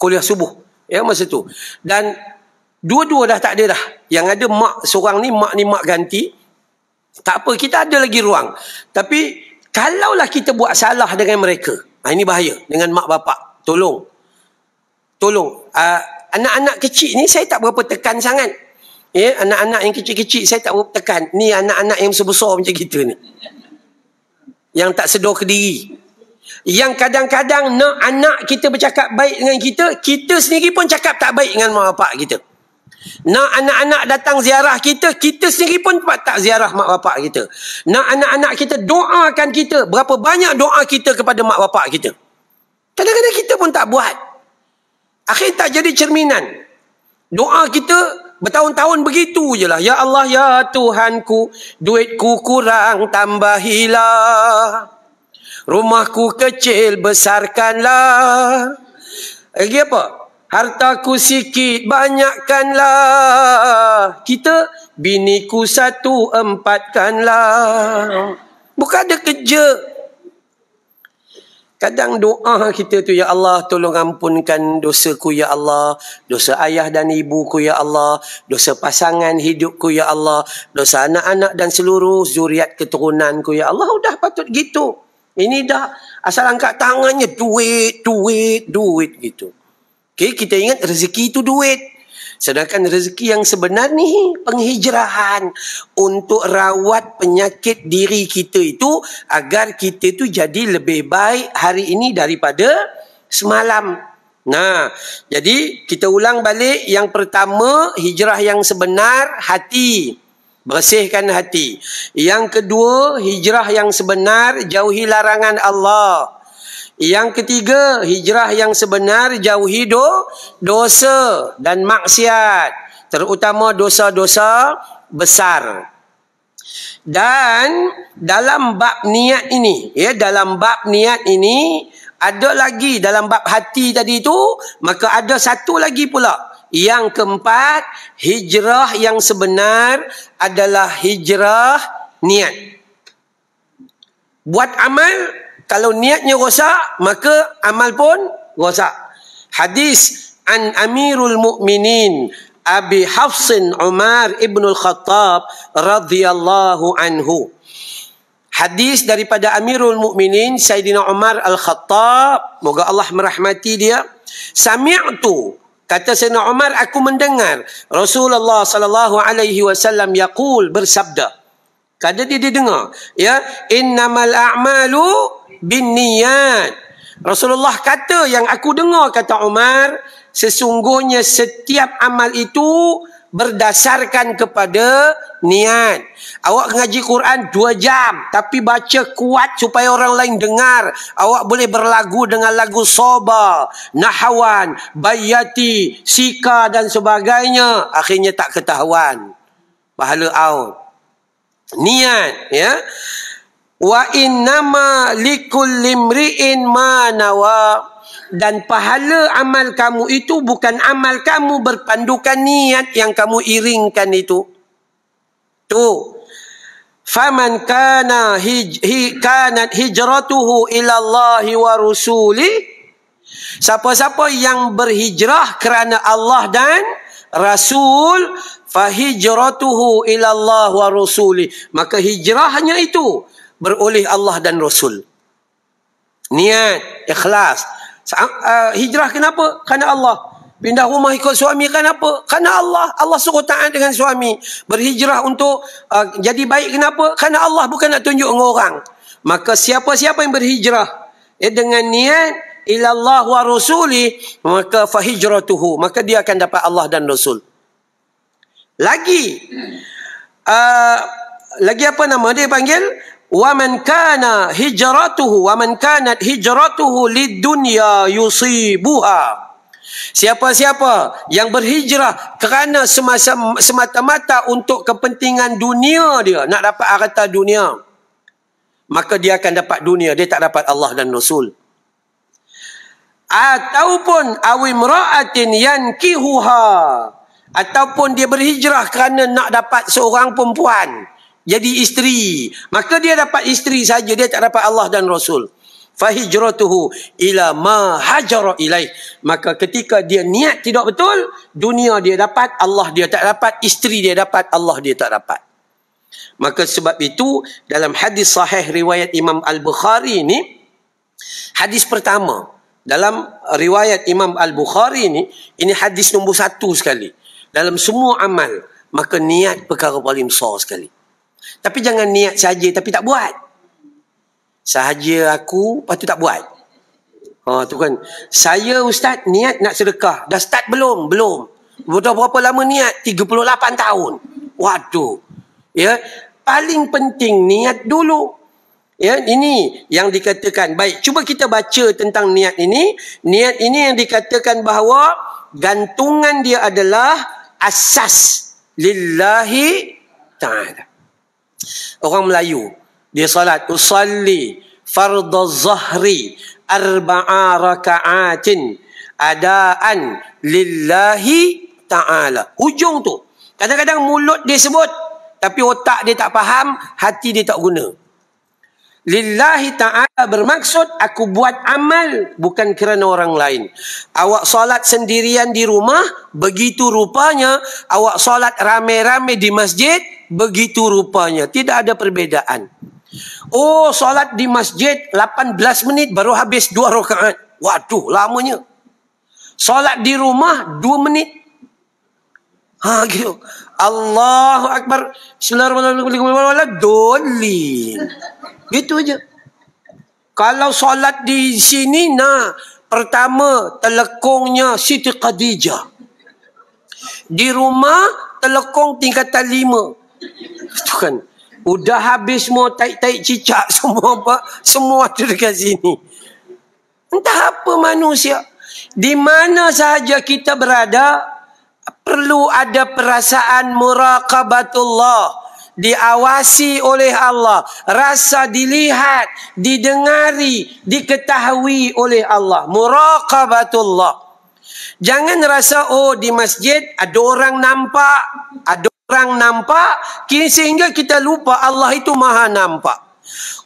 kuliah subuh ya masa tu dan dua-dua dah tak ada dah yang ada mak seorang ni mak ni mak ganti tak apa kita ada lagi ruang tapi kalaulah kita buat salah dengan mereka ha, ini bahaya dengan mak bapak tolong tolong uh, anak-anak kecil ni saya tak berapa tekan sangat Ya, anak-anak yang kecil-kecil saya tak mau tekan. Ni anak-anak yang sebesar macam kita ni. Yang tak sedar ke diri. Yang kadang-kadang nak anak kita bercakap baik dengan kita, kita sendiri pun cakap tak baik dengan mak bapak kita. Nak anak-anak datang ziarah kita, kita sendiri pun tak ziarah mak bapak kita. Nak anak-anak kita doakan kita, berapa banyak doa kita kepada mak bapak kita. Kadang-kadang kita pun tak buat. Akhirnya tak jadi cerminan. Doa kita Bertahun-tahun begitu je lah. Ya Allah, ya Tuhanku, duitku kurang tambahilah. Rumahku kecil besarkanlah. Lagi apa? Hartaku sikit banyakkanlah. Kita, biniku satu empatkanlah. Bukan ada kerja. Kadang doa kita tu ya Allah tolong ampunkan dosaku ya Allah, dosa ayah dan ibuku ya Allah, dosa pasangan hidupku ya Allah, dosa anak-anak dan seluruh zuriat keturunanku ya Allah. sudah patut gitu. Ini dah asal angkat tangannya duit, duit, duit gitu. Okay, kita ingat rezeki itu duit. Sedangkan rezeki yang sebenar ni penghijrahan untuk rawat penyakit diri kita itu agar kita tu jadi lebih baik hari ini daripada semalam. Nah, jadi kita ulang balik yang pertama hijrah yang sebenar hati. Bersihkan hati. Yang kedua hijrah yang sebenar jauhi larangan Allah. Yang ketiga, hijrah yang sebenar jauh do, dosa dan maksiat. Terutama dosa-dosa besar. Dan dalam bab niat ini, ya dalam bab niat ini, ada lagi dalam bab hati tadi itu, maka ada satu lagi pula. Yang keempat, hijrah yang sebenar adalah hijrah niat. Buat amal, kalau niatnya rosak maka amal pun rosak hadis an amirul mu'minin abi hafsin umar ibn al-khattab radhiyallahu anhu hadis daripada amirul mu'minin sayyidina umar al-khattab moga Allah merahmati dia sami'tu kata sayyidina umar aku mendengar rasulullah sallallahu alaihi wasallam yaqul bersabda kada dia dengar, ya innamal a'malu bin niyat. Rasulullah kata yang aku dengar kata Umar, sesungguhnya setiap amal itu berdasarkan kepada niat. Awak ngaji Quran dua jam tapi baca kuat supaya orang lain dengar. Awak boleh berlagu dengan lagu soba, nahawan, bayati, sika dan sebagainya. Akhirnya tak ketahuan. Pahala out. Niat. Ya. Yeah? wa innama likul limriin ma nawa dan pahala amal kamu itu bukan amal kamu berpandukan niat yang kamu iringkan itu tu faman kana hi kanat hijratuhu ilallah wa rasuli siapa-siapa yang berhijrah kerana Allah dan rasul fa hijratuhu ila wa rasuli maka hijrahnya itu beroleh Allah dan Rasul. Niat, ikhlas. Ah, hijrah kenapa? Karena Allah. Pindah rumah ikut suami kenapa? Karena Allah. Allah suruh taat dengan suami. Berhijrah untuk uh, jadi baik kenapa? Karena Allah bukan nak tunjuk dengan orang. Maka siapa-siapa yang berhijrah eh, dengan niat ilallah wa rasuli maka fahijratuhu maka dia akan dapat Allah dan Rasul. Lagi uh, lagi apa nama dia panggil? man ومن كان هجرته ومن كانت هجرته للدنيا yusibuha Siapa-siapa yang berhijrah kerana semasa, semata-mata untuk kepentingan dunia dia nak dapat harta dunia maka dia akan dapat dunia dia tak dapat Allah dan Rasul ataupun awim ra'atin yankihuha ataupun dia berhijrah kerana nak dapat seorang perempuan jadi isteri maka dia dapat isteri saja dia tak dapat Allah dan Rasul fahijratuhu ila ma hajara ilaih maka ketika dia niat tidak betul dunia dia dapat Allah dia tak dapat isteri dia dapat Allah dia tak dapat maka sebab itu dalam hadis sahih riwayat Imam Al-Bukhari ini hadis pertama dalam riwayat Imam Al-Bukhari ini ini hadis nombor satu sekali dalam semua amal maka niat perkara paling besar sekali tapi jangan niat sahaja tapi tak buat. Sahaja aku, lepas tu tak buat. Ha, tu kan. Saya ustaz niat nak sedekah. Dah start belum? Belum. Betul berapa lama niat? 38 tahun. Waduh. Ya. Paling penting niat dulu. Ya, ini yang dikatakan. Baik, cuba kita baca tentang niat ini. Niat ini yang dikatakan bahawa gantungan dia adalah asas lillahi ta'ala. Orang Melayu dia salat usalli fardhu zahri arba'a raka'atin adaan lillahi ta'ala. Ujung tu. Kadang-kadang mulut dia sebut tapi otak dia tak faham, hati dia tak guna. Lillahi ta'ala bermaksud aku buat amal bukan kerana orang lain. Awak solat sendirian di rumah, begitu rupanya. Awak solat rame-rame di masjid, begitu rupanya. Tidak ada perbedaan. Oh, solat di masjid 18 menit baru habis dua rakaat. Waduh, lamanya. Solat di rumah 2 menit. Ha, gitu. Allahu Akbar. Bismillahirrahmanirrahim. Doli. Gitu aja. Kalau solat di sini nah pertama telekongnya Siti Khadijah. Di rumah telekong tingkatan lima. Itu kan. Udah habis semua taik-taik cicak semua apa. Semua ada dekat sini. Entah apa manusia. Di mana sahaja kita berada, perlu ada perasaan muraqabatullah diawasi oleh Allah rasa dilihat didengari diketahui oleh Allah muraqabatullah jangan rasa oh di masjid ada orang nampak ada orang nampak kini sehingga kita lupa Allah itu maha nampak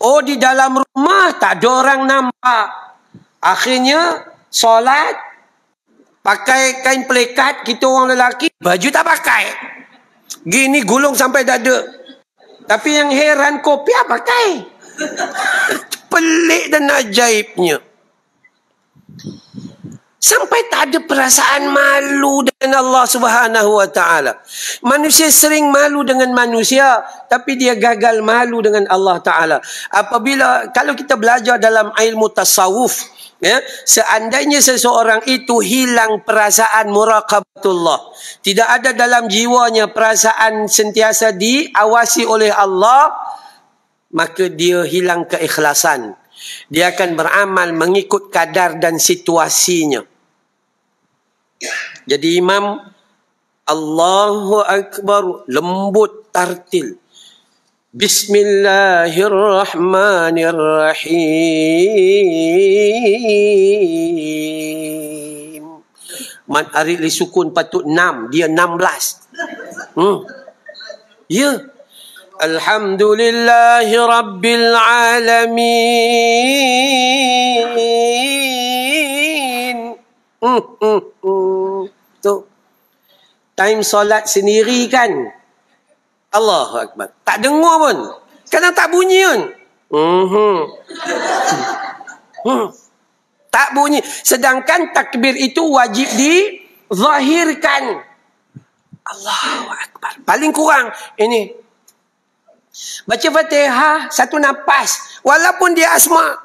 oh di dalam rumah tak ada orang nampak akhirnya solat Pakai kain pelekat kita orang lelaki, baju tak pakai. Gini gulung sampai dada. Tapi yang heran kopi apa pakai. Pelik dan ajaibnya. Sampai tak ada perasaan malu dengan Allah subhanahu wa ta'ala. Manusia sering malu dengan manusia. Tapi dia gagal malu dengan Allah ta'ala. Apabila, kalau kita belajar dalam ilmu tasawuf ya seandainya seseorang itu hilang perasaan muraqabatullah tidak ada dalam jiwanya perasaan sentiasa diawasi oleh Allah maka dia hilang keikhlasan dia akan beramal mengikut kadar dan situasinya jadi imam Allahu akbar lembut tartil بسم الله الرحمن الرحيم من أريد لسكون patut 6 dia 16 hmm. ya yeah. الحمد لله رب العالمين hmm, hmm, hmm. تو time solat sendiri kan Allahu Akbar. Tak dengar pun. Kadang tak bunyi pun. Mm-hmm. tak bunyi. Sedangkan takbir itu wajib dizahirkan. Allahu Akbar. Paling kurang ini. Baca fatihah satu nafas. Walaupun dia asma.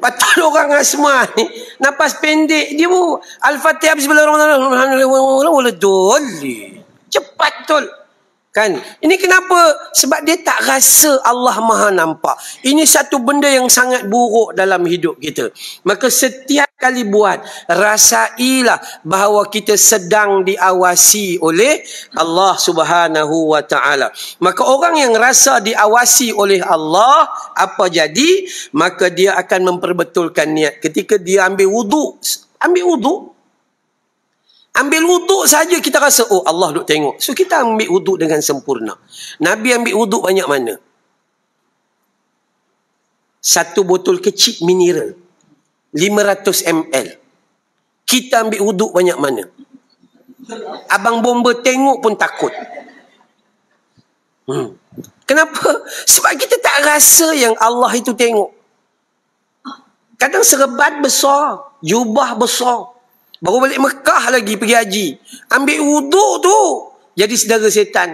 Betul orang asma ni. Nafas pendek. Dia pun. Al-Fatihah. Bismillahirrahmanirrahim. Cepat tu. Kan? Ini kenapa? Sebab dia tak rasa Allah Maha nampak. Ini satu benda yang sangat buruk dalam hidup kita. Maka setiap kali buat, rasailah bahawa kita sedang diawasi oleh Allah Subhanahu wa taala. Maka orang yang rasa diawasi oleh Allah, apa jadi? Maka dia akan memperbetulkan niat. Ketika dia ambil wuduk, ambil wuduk Ambil wuduk saja kita rasa, oh Allah duk tengok. So kita ambil wuduk dengan sempurna. Nabi ambil wuduk banyak mana? Satu botol kecil mineral. 500 ml. Kita ambil wuduk banyak mana? Abang bomba tengok pun takut. Hmm. Kenapa? Sebab kita tak rasa yang Allah itu tengok. Kadang serebat besar, jubah besar, Baru balik Mekah lagi pergi haji. Ambil wuduk tu. Jadi saudara setan.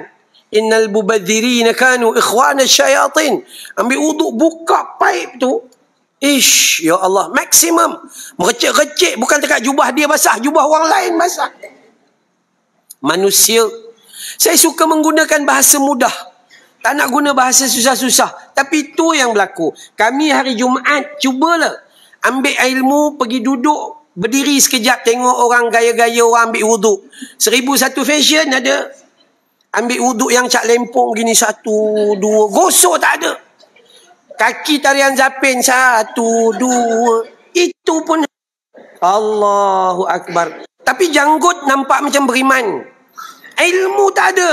Innal bubadzirina kanu ikhwana syayatin. Ambil wuduk buka pipe tu. Ish, ya Allah. Maksimum. Merecek-recek. Bukan dekat jubah dia basah. Jubah orang lain basah. Manusia. Saya suka menggunakan bahasa mudah. Tak nak guna bahasa susah-susah. Tapi itu yang berlaku. Kami hari Jumaat, cubalah. Ambil ilmu, pergi duduk Berdiri sekejap tengok orang gaya-gaya orang ambil wuduk. Seribu satu fashion ada. Ambil wuduk yang cak lempung gini satu, dua. Gosok tak ada. Kaki tarian zapin satu, dua. Itu pun. Allahu Akbar. Tapi janggut nampak macam beriman. Ilmu tak ada.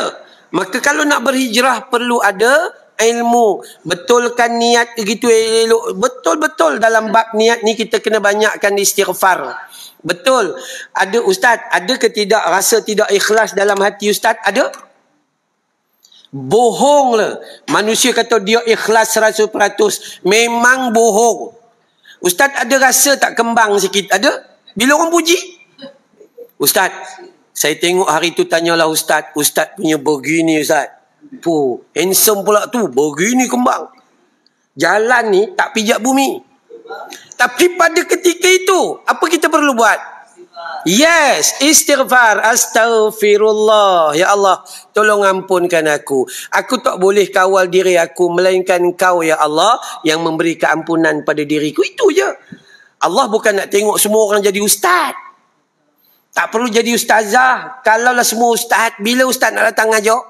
Maka kalau nak berhijrah perlu ada ilmu, betulkan niat begitu elok. Betul-betul dalam bab niat ni kita kena banyakkan istighfar. Betul. Ada ustaz, ada ke tidak rasa tidak ikhlas dalam hati ustaz? Ada? Bohong lah. Manusia kata dia ikhlas 100%. Memang bohong. Ustaz ada rasa tak kembang sikit? Ada? Bila orang puji? Ustaz, saya tengok hari tu tanyalah ustaz. Ustaz punya begini ustaz. Tu, handsome pula tu, begini kembang. Jalan ni tak pijak bumi. Tapi pada ketika itu, apa kita perlu buat? Yes, istighfar, astaghfirullah. Ya Allah, tolong ampunkan aku. Aku tak boleh kawal diri aku melainkan kau ya Allah yang memberi keampunan pada diriku. Itu je. Allah bukan nak tengok semua orang jadi ustaz. Tak perlu jadi ustazah. Kalaulah semua ustaz, bila ustaz nak datang ajak?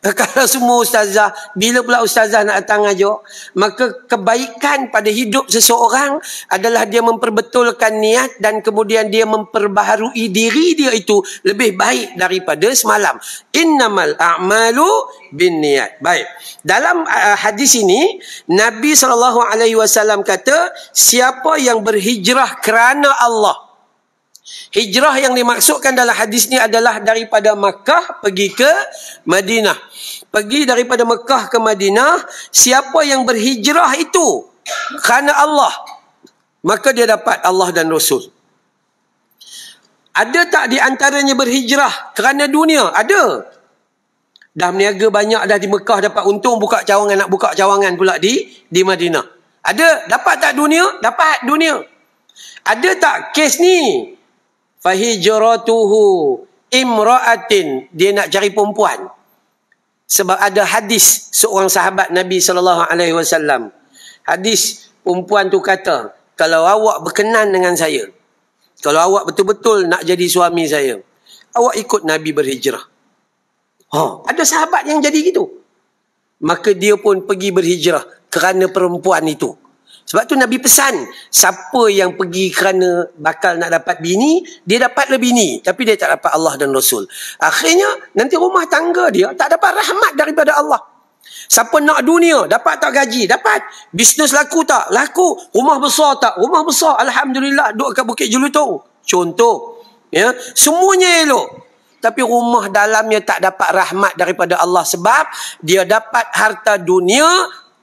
kalau semua ustazah bila pula ustazah nak datang ajok maka kebaikan pada hidup seseorang adalah dia memperbetulkan niat dan kemudian dia memperbaharui diri dia itu lebih baik daripada semalam innamal a'malu bin niat baik dalam uh, hadis ini Nabi SAW kata siapa yang berhijrah kerana Allah Hijrah yang dimaksudkan dalam hadis ni adalah daripada Makkah pergi ke Madinah. Pergi daripada Makkah ke Madinah, siapa yang berhijrah itu kerana Allah, maka dia dapat Allah dan Rasul. Ada tak di antaranya berhijrah kerana dunia? Ada. Dah berniaga banyak dah di Mekah dapat untung buka cawangan nak buka cawangan pula di di Madinah. Ada dapat tak dunia? Dapat dunia. Ada tak kes ni? fahijratuhu imra'atin dia nak cari perempuan sebab ada hadis seorang sahabat Nabi sallallahu alaihi wasallam hadis perempuan tu kata kalau awak berkenan dengan saya kalau awak betul-betul nak jadi suami saya awak ikut Nabi berhijrah ha ada sahabat yang jadi gitu maka dia pun pergi berhijrah kerana perempuan itu sebab tu Nabi pesan, siapa yang pergi kerana bakal nak dapat bini, dia dapat lebih bini. Tapi dia tak dapat Allah dan Rasul. Akhirnya, nanti rumah tangga dia tak dapat rahmat daripada Allah. Siapa nak dunia, dapat tak gaji? Dapat. Bisnes laku tak? Laku. Rumah besar tak? Rumah besar. Alhamdulillah, duduk kat Bukit Jelutong. Contoh. Ya, semuanya elok. Tapi rumah dalamnya tak dapat rahmat daripada Allah sebab dia dapat harta dunia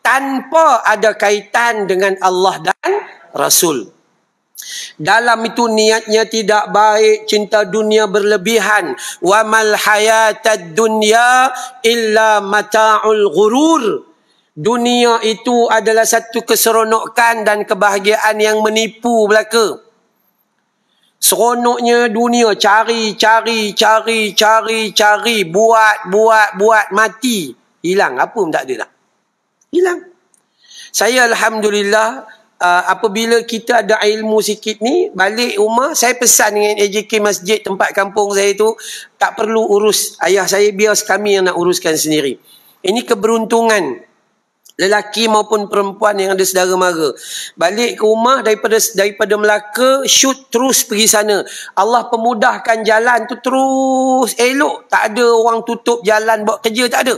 tanpa ada kaitan dengan Allah dan Rasul. Dalam itu niatnya tidak baik cinta dunia berlebihan. Wa mal hayatad dunya illa mata'ul ghurur. Dunia itu adalah satu keseronokan dan kebahagiaan yang menipu belaka. Seronoknya dunia cari, cari, cari, cari, cari, buat, buat, buat, mati. Hilang. Apa pun tak ada dah hilang saya alhamdulillah uh, apabila kita ada ilmu sikit ni balik rumah saya pesan dengan AJK masjid tempat kampung saya tu tak perlu urus ayah saya biar kami yang nak uruskan sendiri ini keberuntungan lelaki maupun perempuan yang ada saudara mara. Balik ke rumah daripada daripada Melaka, shoot terus pergi sana. Allah pemudahkan jalan tu terus elok. Tak ada orang tutup jalan buat kerja, tak ada.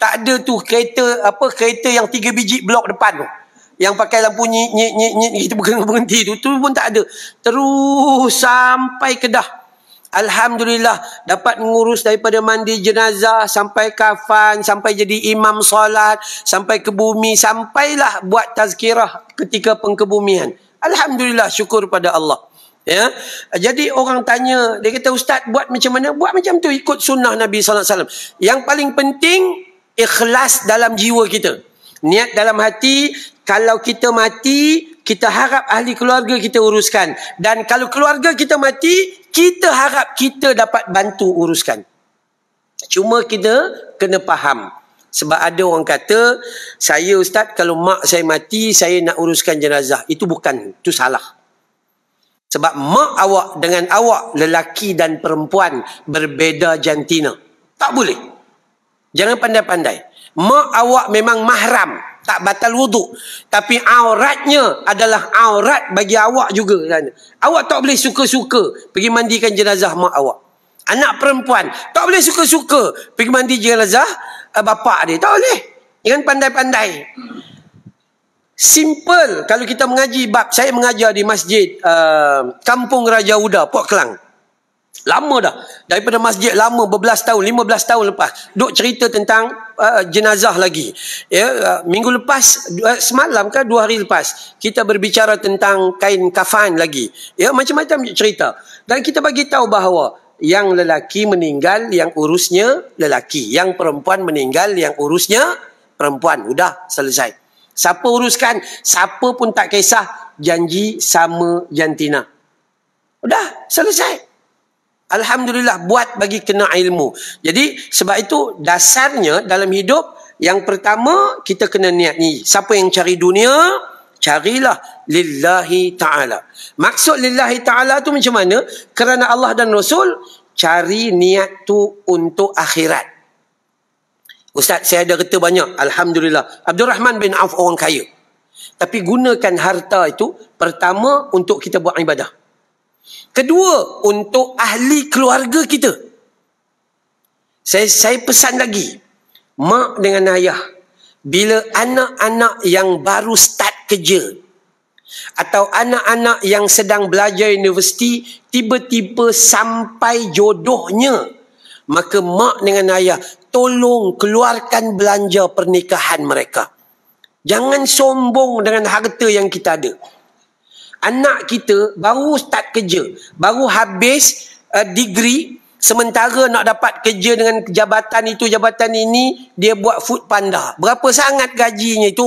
Tak ada tu kereta apa kereta yang tiga biji blok depan tu. Yang pakai lampu nyik nyik nyik kita berhenti tu tu pun tak ada. Terus sampai Kedah. Alhamdulillah dapat mengurus daripada mandi jenazah sampai kafan sampai jadi imam solat sampai ke bumi sampailah buat tazkirah ketika pengkebumian. Alhamdulillah syukur pada Allah. Ya. Jadi orang tanya dia kata ustaz buat macam mana? Buat macam tu ikut sunnah Nabi sallallahu alaihi wasallam. Yang paling penting ikhlas dalam jiwa kita. Niat dalam hati kalau kita mati kita harap ahli keluarga kita uruskan dan kalau keluarga kita mati kita harap kita dapat bantu uruskan. Cuma kita kena faham. Sebab ada orang kata, saya ustaz kalau mak saya mati, saya nak uruskan jenazah. Itu bukan, itu salah. Sebab mak awak dengan awak, lelaki dan perempuan berbeda jantina. Tak boleh. Jangan pandai-pandai. Mak awak memang mahram tak batal wuduk. Tapi auratnya adalah aurat bagi awak juga. Awak tak boleh suka-suka pergi mandikan jenazah mak awak. Anak perempuan tak boleh suka-suka pergi mandi jenazah uh, eh, bapa dia. Tak boleh. Jangan pandai-pandai. Simple kalau kita mengaji bab saya mengajar di masjid uh, Kampung Raja Uda, Port Kelang. Lama dah. Daripada masjid lama, berbelas tahun, lima belas tahun lepas. Duk cerita tentang uh, jenazah lagi. Ya, uh, minggu lepas, dua, semalam ke dua hari lepas, kita berbicara tentang kain kafan lagi. Ya, macam-macam cerita. Dan kita bagi tahu bahawa yang lelaki meninggal, yang urusnya lelaki. Yang perempuan meninggal, yang urusnya perempuan. Udah selesai. Siapa uruskan? Siapa pun tak kisah. Janji sama jantina. Udah Selesai. Alhamdulillah buat bagi kena ilmu. Jadi sebab itu dasarnya dalam hidup yang pertama kita kena niat ni. Siapa yang cari dunia, carilah lillahi ta'ala. Maksud lillahi ta'ala tu macam mana? Kerana Allah dan Rasul cari niat tu untuk akhirat. Ustaz, saya ada kereta banyak. Alhamdulillah. Abdul Rahman bin Auf orang kaya. Tapi gunakan harta itu pertama untuk kita buat ibadah. Kedua, untuk ahli keluarga kita. Saya saya pesan lagi. Mak dengan ayah. Bila anak-anak yang baru start kerja. Atau anak-anak yang sedang belajar universiti. Tiba-tiba sampai jodohnya. Maka mak dengan ayah. Tolong keluarkan belanja pernikahan mereka. Jangan sombong dengan harta yang kita ada anak kita baru start kerja, baru habis uh, degree sementara nak dapat kerja dengan jabatan itu jabatan ini dia buat food panda. Berapa sangat gajinya itu?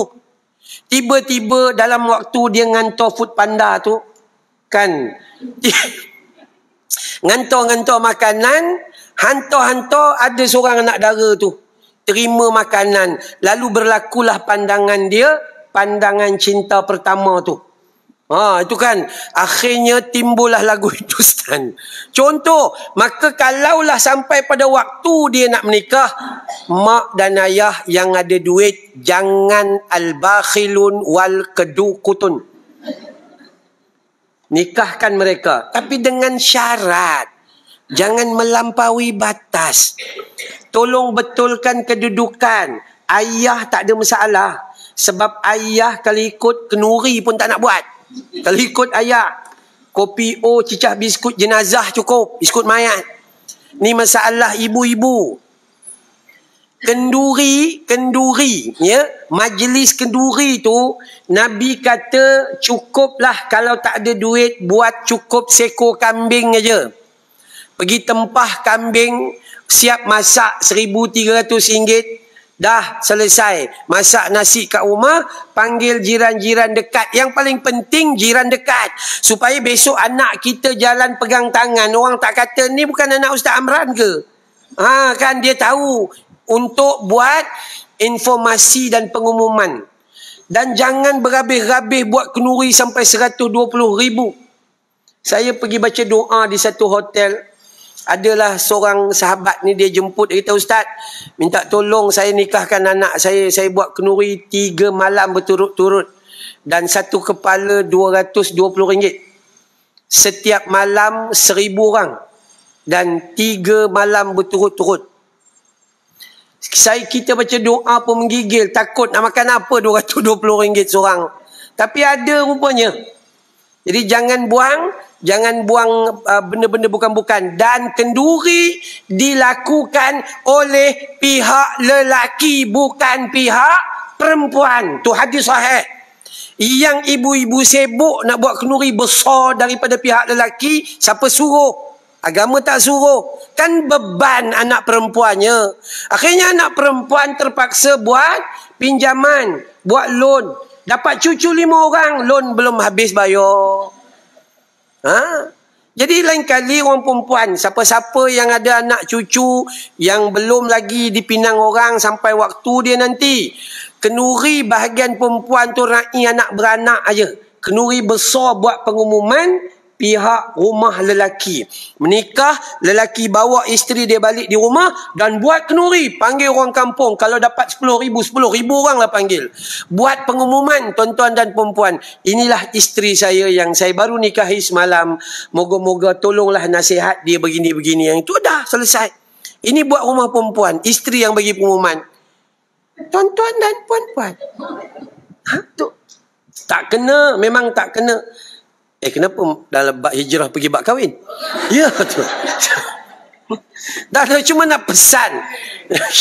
Tiba-tiba dalam waktu dia ngantor food panda tu kan ngantor-ngantor makanan, hantar-hantar ada seorang anak dara tu terima makanan lalu berlakulah pandangan dia pandangan cinta pertama tu Ha, itu kan akhirnya timbullah lagu itu Ustaz. Contoh, maka kalaulah sampai pada waktu dia nak menikah, mak dan ayah yang ada duit, jangan al-bakhilun wal-kedukutun. Nikahkan mereka. Tapi dengan syarat. Jangan melampaui batas. Tolong betulkan kedudukan. Ayah tak ada masalah. Sebab ayah kalau ikut kenuri pun tak nak buat. Kalau ikut ayat kopi o cicah biskut jenazah cukup, biskut mayat. Ni masalah ibu-ibu. Kenduri, kenduri, ya. Majlis kenduri tu Nabi kata cukuplah kalau tak ada duit buat cukup seekor kambing aja. Pergi tempah kambing siap masak seribu tiga ratus ringgit Dah selesai masak nasi kat rumah, panggil jiran-jiran dekat. Yang paling penting jiran dekat. Supaya besok anak kita jalan pegang tangan. Orang tak kata ni bukan anak Ustaz Amran ke? Ha, kan dia tahu untuk buat informasi dan pengumuman. Dan jangan berhabis-habis buat kenuri sampai 120 ribu. Saya pergi baca doa di satu hotel adalah seorang sahabat ni dia jemput dia kata ustaz minta tolong saya nikahkan anak saya saya buat kenuri tiga malam berturut-turut dan satu kepala dua dua ratus puluh ringgit setiap malam seribu orang dan tiga malam berturut-turut saya kita baca doa pun menggigil takut nak makan apa puluh ringgit seorang tapi ada rupanya jadi jangan buang Jangan buang uh, benda-benda bukan-bukan dan kenduri dilakukan oleh pihak lelaki bukan pihak perempuan. Tu hadis sahih. Yang ibu-ibu sibuk nak buat kenduri besar daripada pihak lelaki, siapa suruh? Agama tak suruh. Kan beban anak perempuannya. Akhirnya anak perempuan terpaksa buat pinjaman, buat loan. Dapat cucu lima orang, loan belum habis bayar. Ha? Jadi lain kali orang perempuan, siapa-siapa yang ada anak cucu yang belum lagi dipinang orang sampai waktu dia nanti, kenuri bahagian perempuan tu rai anak beranak aja. Kenuri besar buat pengumuman, pihak rumah lelaki. Menikah, lelaki bawa isteri dia balik di rumah dan buat kenuri. Panggil orang kampung. Kalau dapat 10 ribu, 10 ribu orang lah panggil. Buat pengumuman tuan-tuan dan perempuan. Inilah isteri saya yang saya baru nikahi semalam. Moga-moga tolonglah nasihat dia begini-begini. Yang itu dah selesai. Ini buat rumah perempuan. Isteri yang bagi pengumuman. Tuan-tuan dan puan-puan. Ha? Tak kena. Memang tak kena. Eh kenapa dalam bab hijrah pergi bab kahwin? Ya tu. Dah cuma nak pesan.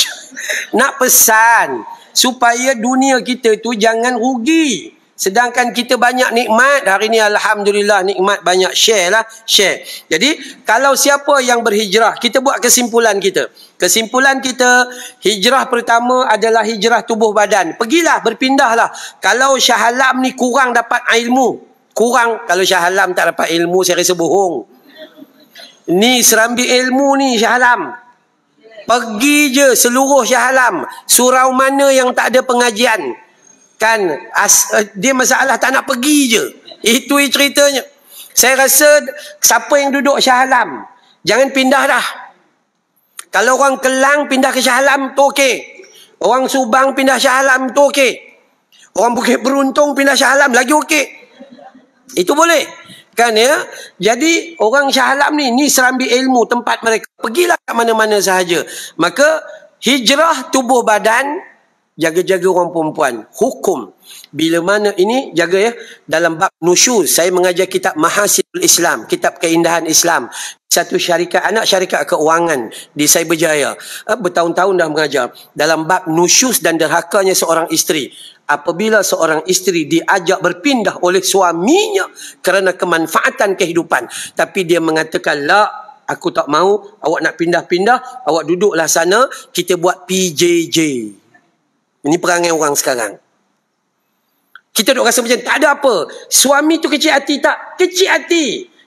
nak pesan supaya dunia kita tu jangan rugi. Sedangkan kita banyak nikmat Hari ni Alhamdulillah nikmat banyak share lah Share Jadi kalau siapa yang berhijrah Kita buat kesimpulan kita Kesimpulan kita Hijrah pertama adalah hijrah tubuh badan Pergilah berpindahlah Kalau syahalam ni kurang dapat ilmu kurang kalau Syah Alam tak dapat ilmu saya rasa bohong ni serambi ilmu ni Syah Alam pergi je seluruh Syah Alam surau mana yang tak ada pengajian kan as, uh, dia masalah tak nak pergi je itu ceritanya saya rasa siapa yang duduk Syah Alam jangan pindah dah kalau orang Kelang pindah ke Syah Alam tu okey orang Subang pindah Syah Alam tu okey orang Bukit Beruntung pindah Syah Alam lagi okey itu boleh. Kan ya? Jadi orang Shah Alam ni, ni serambi ilmu tempat mereka. Pergilah ke mana-mana sahaja. Maka hijrah tubuh badan, jaga-jaga orang perempuan. Hukum. Bila mana ini, jaga ya. Dalam bab nusyuz, saya mengajar kitab Mahasidul Islam. Kitab Keindahan Islam satu syarikat anak syarikat keuangan di Cyberjaya uh, bertahun-tahun dah mengajar dalam bab nusyus dan derhakanya seorang isteri apabila seorang isteri diajak berpindah oleh suaminya kerana kemanfaatan kehidupan tapi dia mengatakan la aku tak mau awak nak pindah-pindah awak duduklah sana kita buat PJJ ini perangai orang sekarang kita duk rasa macam tak ada apa. Suami tu kecil hati tak? Kecil hati.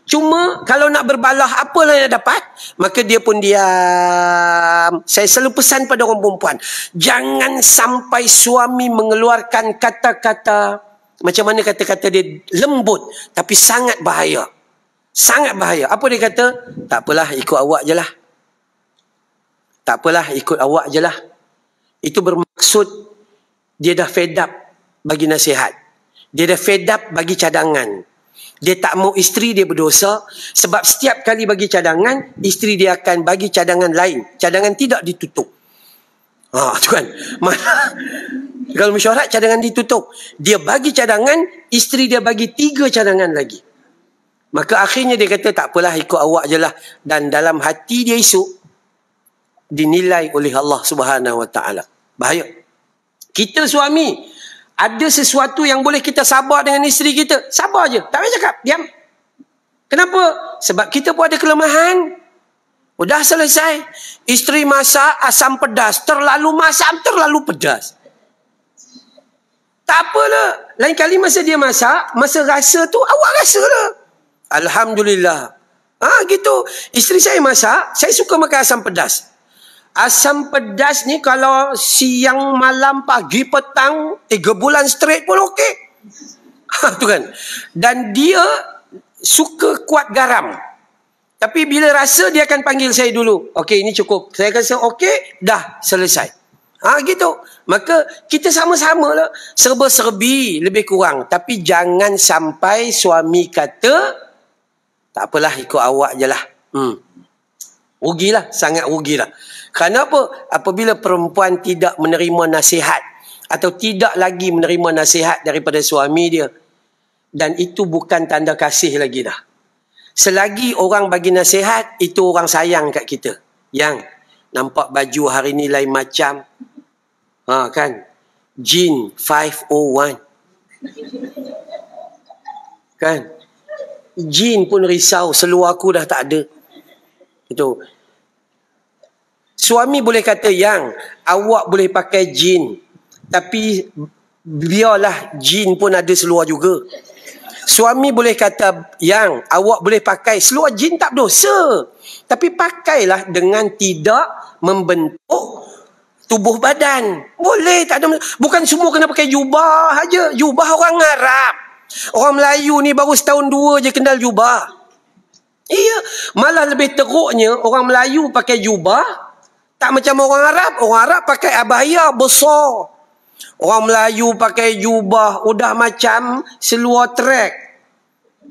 Cuma kalau nak berbalah apalah yang dapat Maka dia pun diam Saya selalu pesan pada orang perempuan Jangan sampai suami mengeluarkan kata-kata Macam mana kata-kata dia lembut Tapi sangat bahaya Sangat bahaya Apa dia kata? Tak apalah ikut awak je lah Tak apalah ikut awak je lah Itu bermaksud Dia dah fed up bagi nasihat Dia dah fed up bagi cadangan dia tak mau isteri dia berdosa sebab setiap kali bagi cadangan, isteri dia akan bagi cadangan lain. Cadangan tidak ditutup. Ha, tu kan. Kalau mesyuarat, cadangan ditutup. Dia bagi cadangan, isteri dia bagi tiga cadangan lagi. Maka akhirnya dia kata, tak apalah ikut awak je lah. Dan dalam hati dia esok, dinilai oleh Allah Subhanahu Wa Taala. Bahaya. Kita suami, ada sesuatu yang boleh kita sabar dengan isteri kita sabar je tak payah cakap diam kenapa sebab kita pun ada kelemahan sudah selesai. Isteri masak asam pedas. Terlalu masam, terlalu pedas. Tak apalah. Lain kali masa dia masak, masa rasa tu awak rasa lah. Alhamdulillah. Ah ha, gitu. Isteri saya masak, saya suka makan asam pedas. Asam pedas ni kalau siang, malam, pagi, petang, tiga bulan straight pun okey. Ha, tu kan. Dan dia suka kuat garam. Tapi bila rasa dia akan panggil saya dulu. Okey, ini cukup. Saya rasa okey, dah selesai. Ha, gitu. Maka kita sama-sama lah. Serba-serbi lebih kurang. Tapi jangan sampai suami kata, tak apalah ikut awak je lah. Hmm. Rugilah, sangat rugilah. lah. Kerana apa? Apabila perempuan tidak menerima nasihat atau tidak lagi menerima nasihat daripada suami dia dan itu bukan tanda kasih lagi dah. Selagi orang bagi nasihat, itu orang sayang kat kita. Yang nampak baju hari ni lain macam. Ha kan? Jean 501. Kan? Jean pun risau seluar aku dah tak ada. Itu. Suami boleh kata yang awak boleh pakai jin. Tapi biarlah jin pun ada seluar juga. Suami boleh kata yang awak boleh pakai seluar jin tak dosa. Tapi pakailah dengan tidak membentuk tubuh badan. Boleh tak ada bukan semua kena pakai jubah aja. Jubah orang Arab. Orang Melayu ni baru setahun dua je kenal jubah. Iya, malah lebih teruknya orang Melayu pakai jubah tak macam orang Arab. Orang Arab pakai abaya besar. Orang Melayu pakai jubah. Udah macam seluar trek.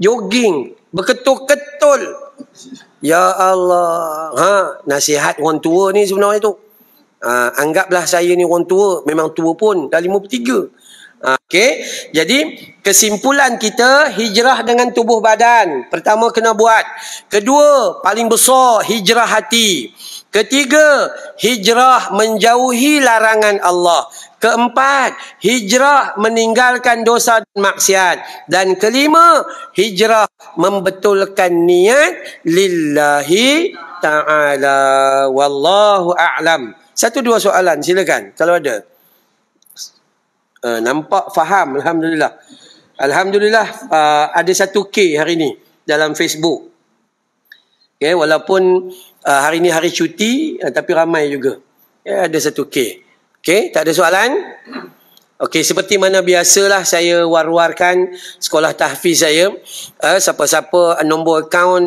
Jogging. Berketul-ketul. Ya Allah. Ha, nasihat orang tua ni sebenarnya tu. Ha, anggaplah saya ni orang tua. Memang tua pun. Dah lima tiga. Ha, okay. Jadi kesimpulan kita hijrah dengan tubuh badan. Pertama kena buat. Kedua paling besar Hijrah hati. Ketiga, hijrah menjauhi larangan Allah. Keempat, hijrah meninggalkan dosa dan maksiat. Dan kelima, hijrah membetulkan niat lillahi ta'ala. Wallahu a'lam. Satu dua soalan, silakan. Kalau ada. Uh, nampak faham, Alhamdulillah. Alhamdulillah, uh, ada satu K hari ini dalam Facebook. Okay, ya, walaupun uh, hari ini hari cuti, uh, tapi ramai juga. Yeah, ada satu K. Okay, tak ada soalan? Okay, seperti mana biasalah saya war-warkan sekolah tahfiz saya. Uh, siapa-siapa uh, nombor akaun.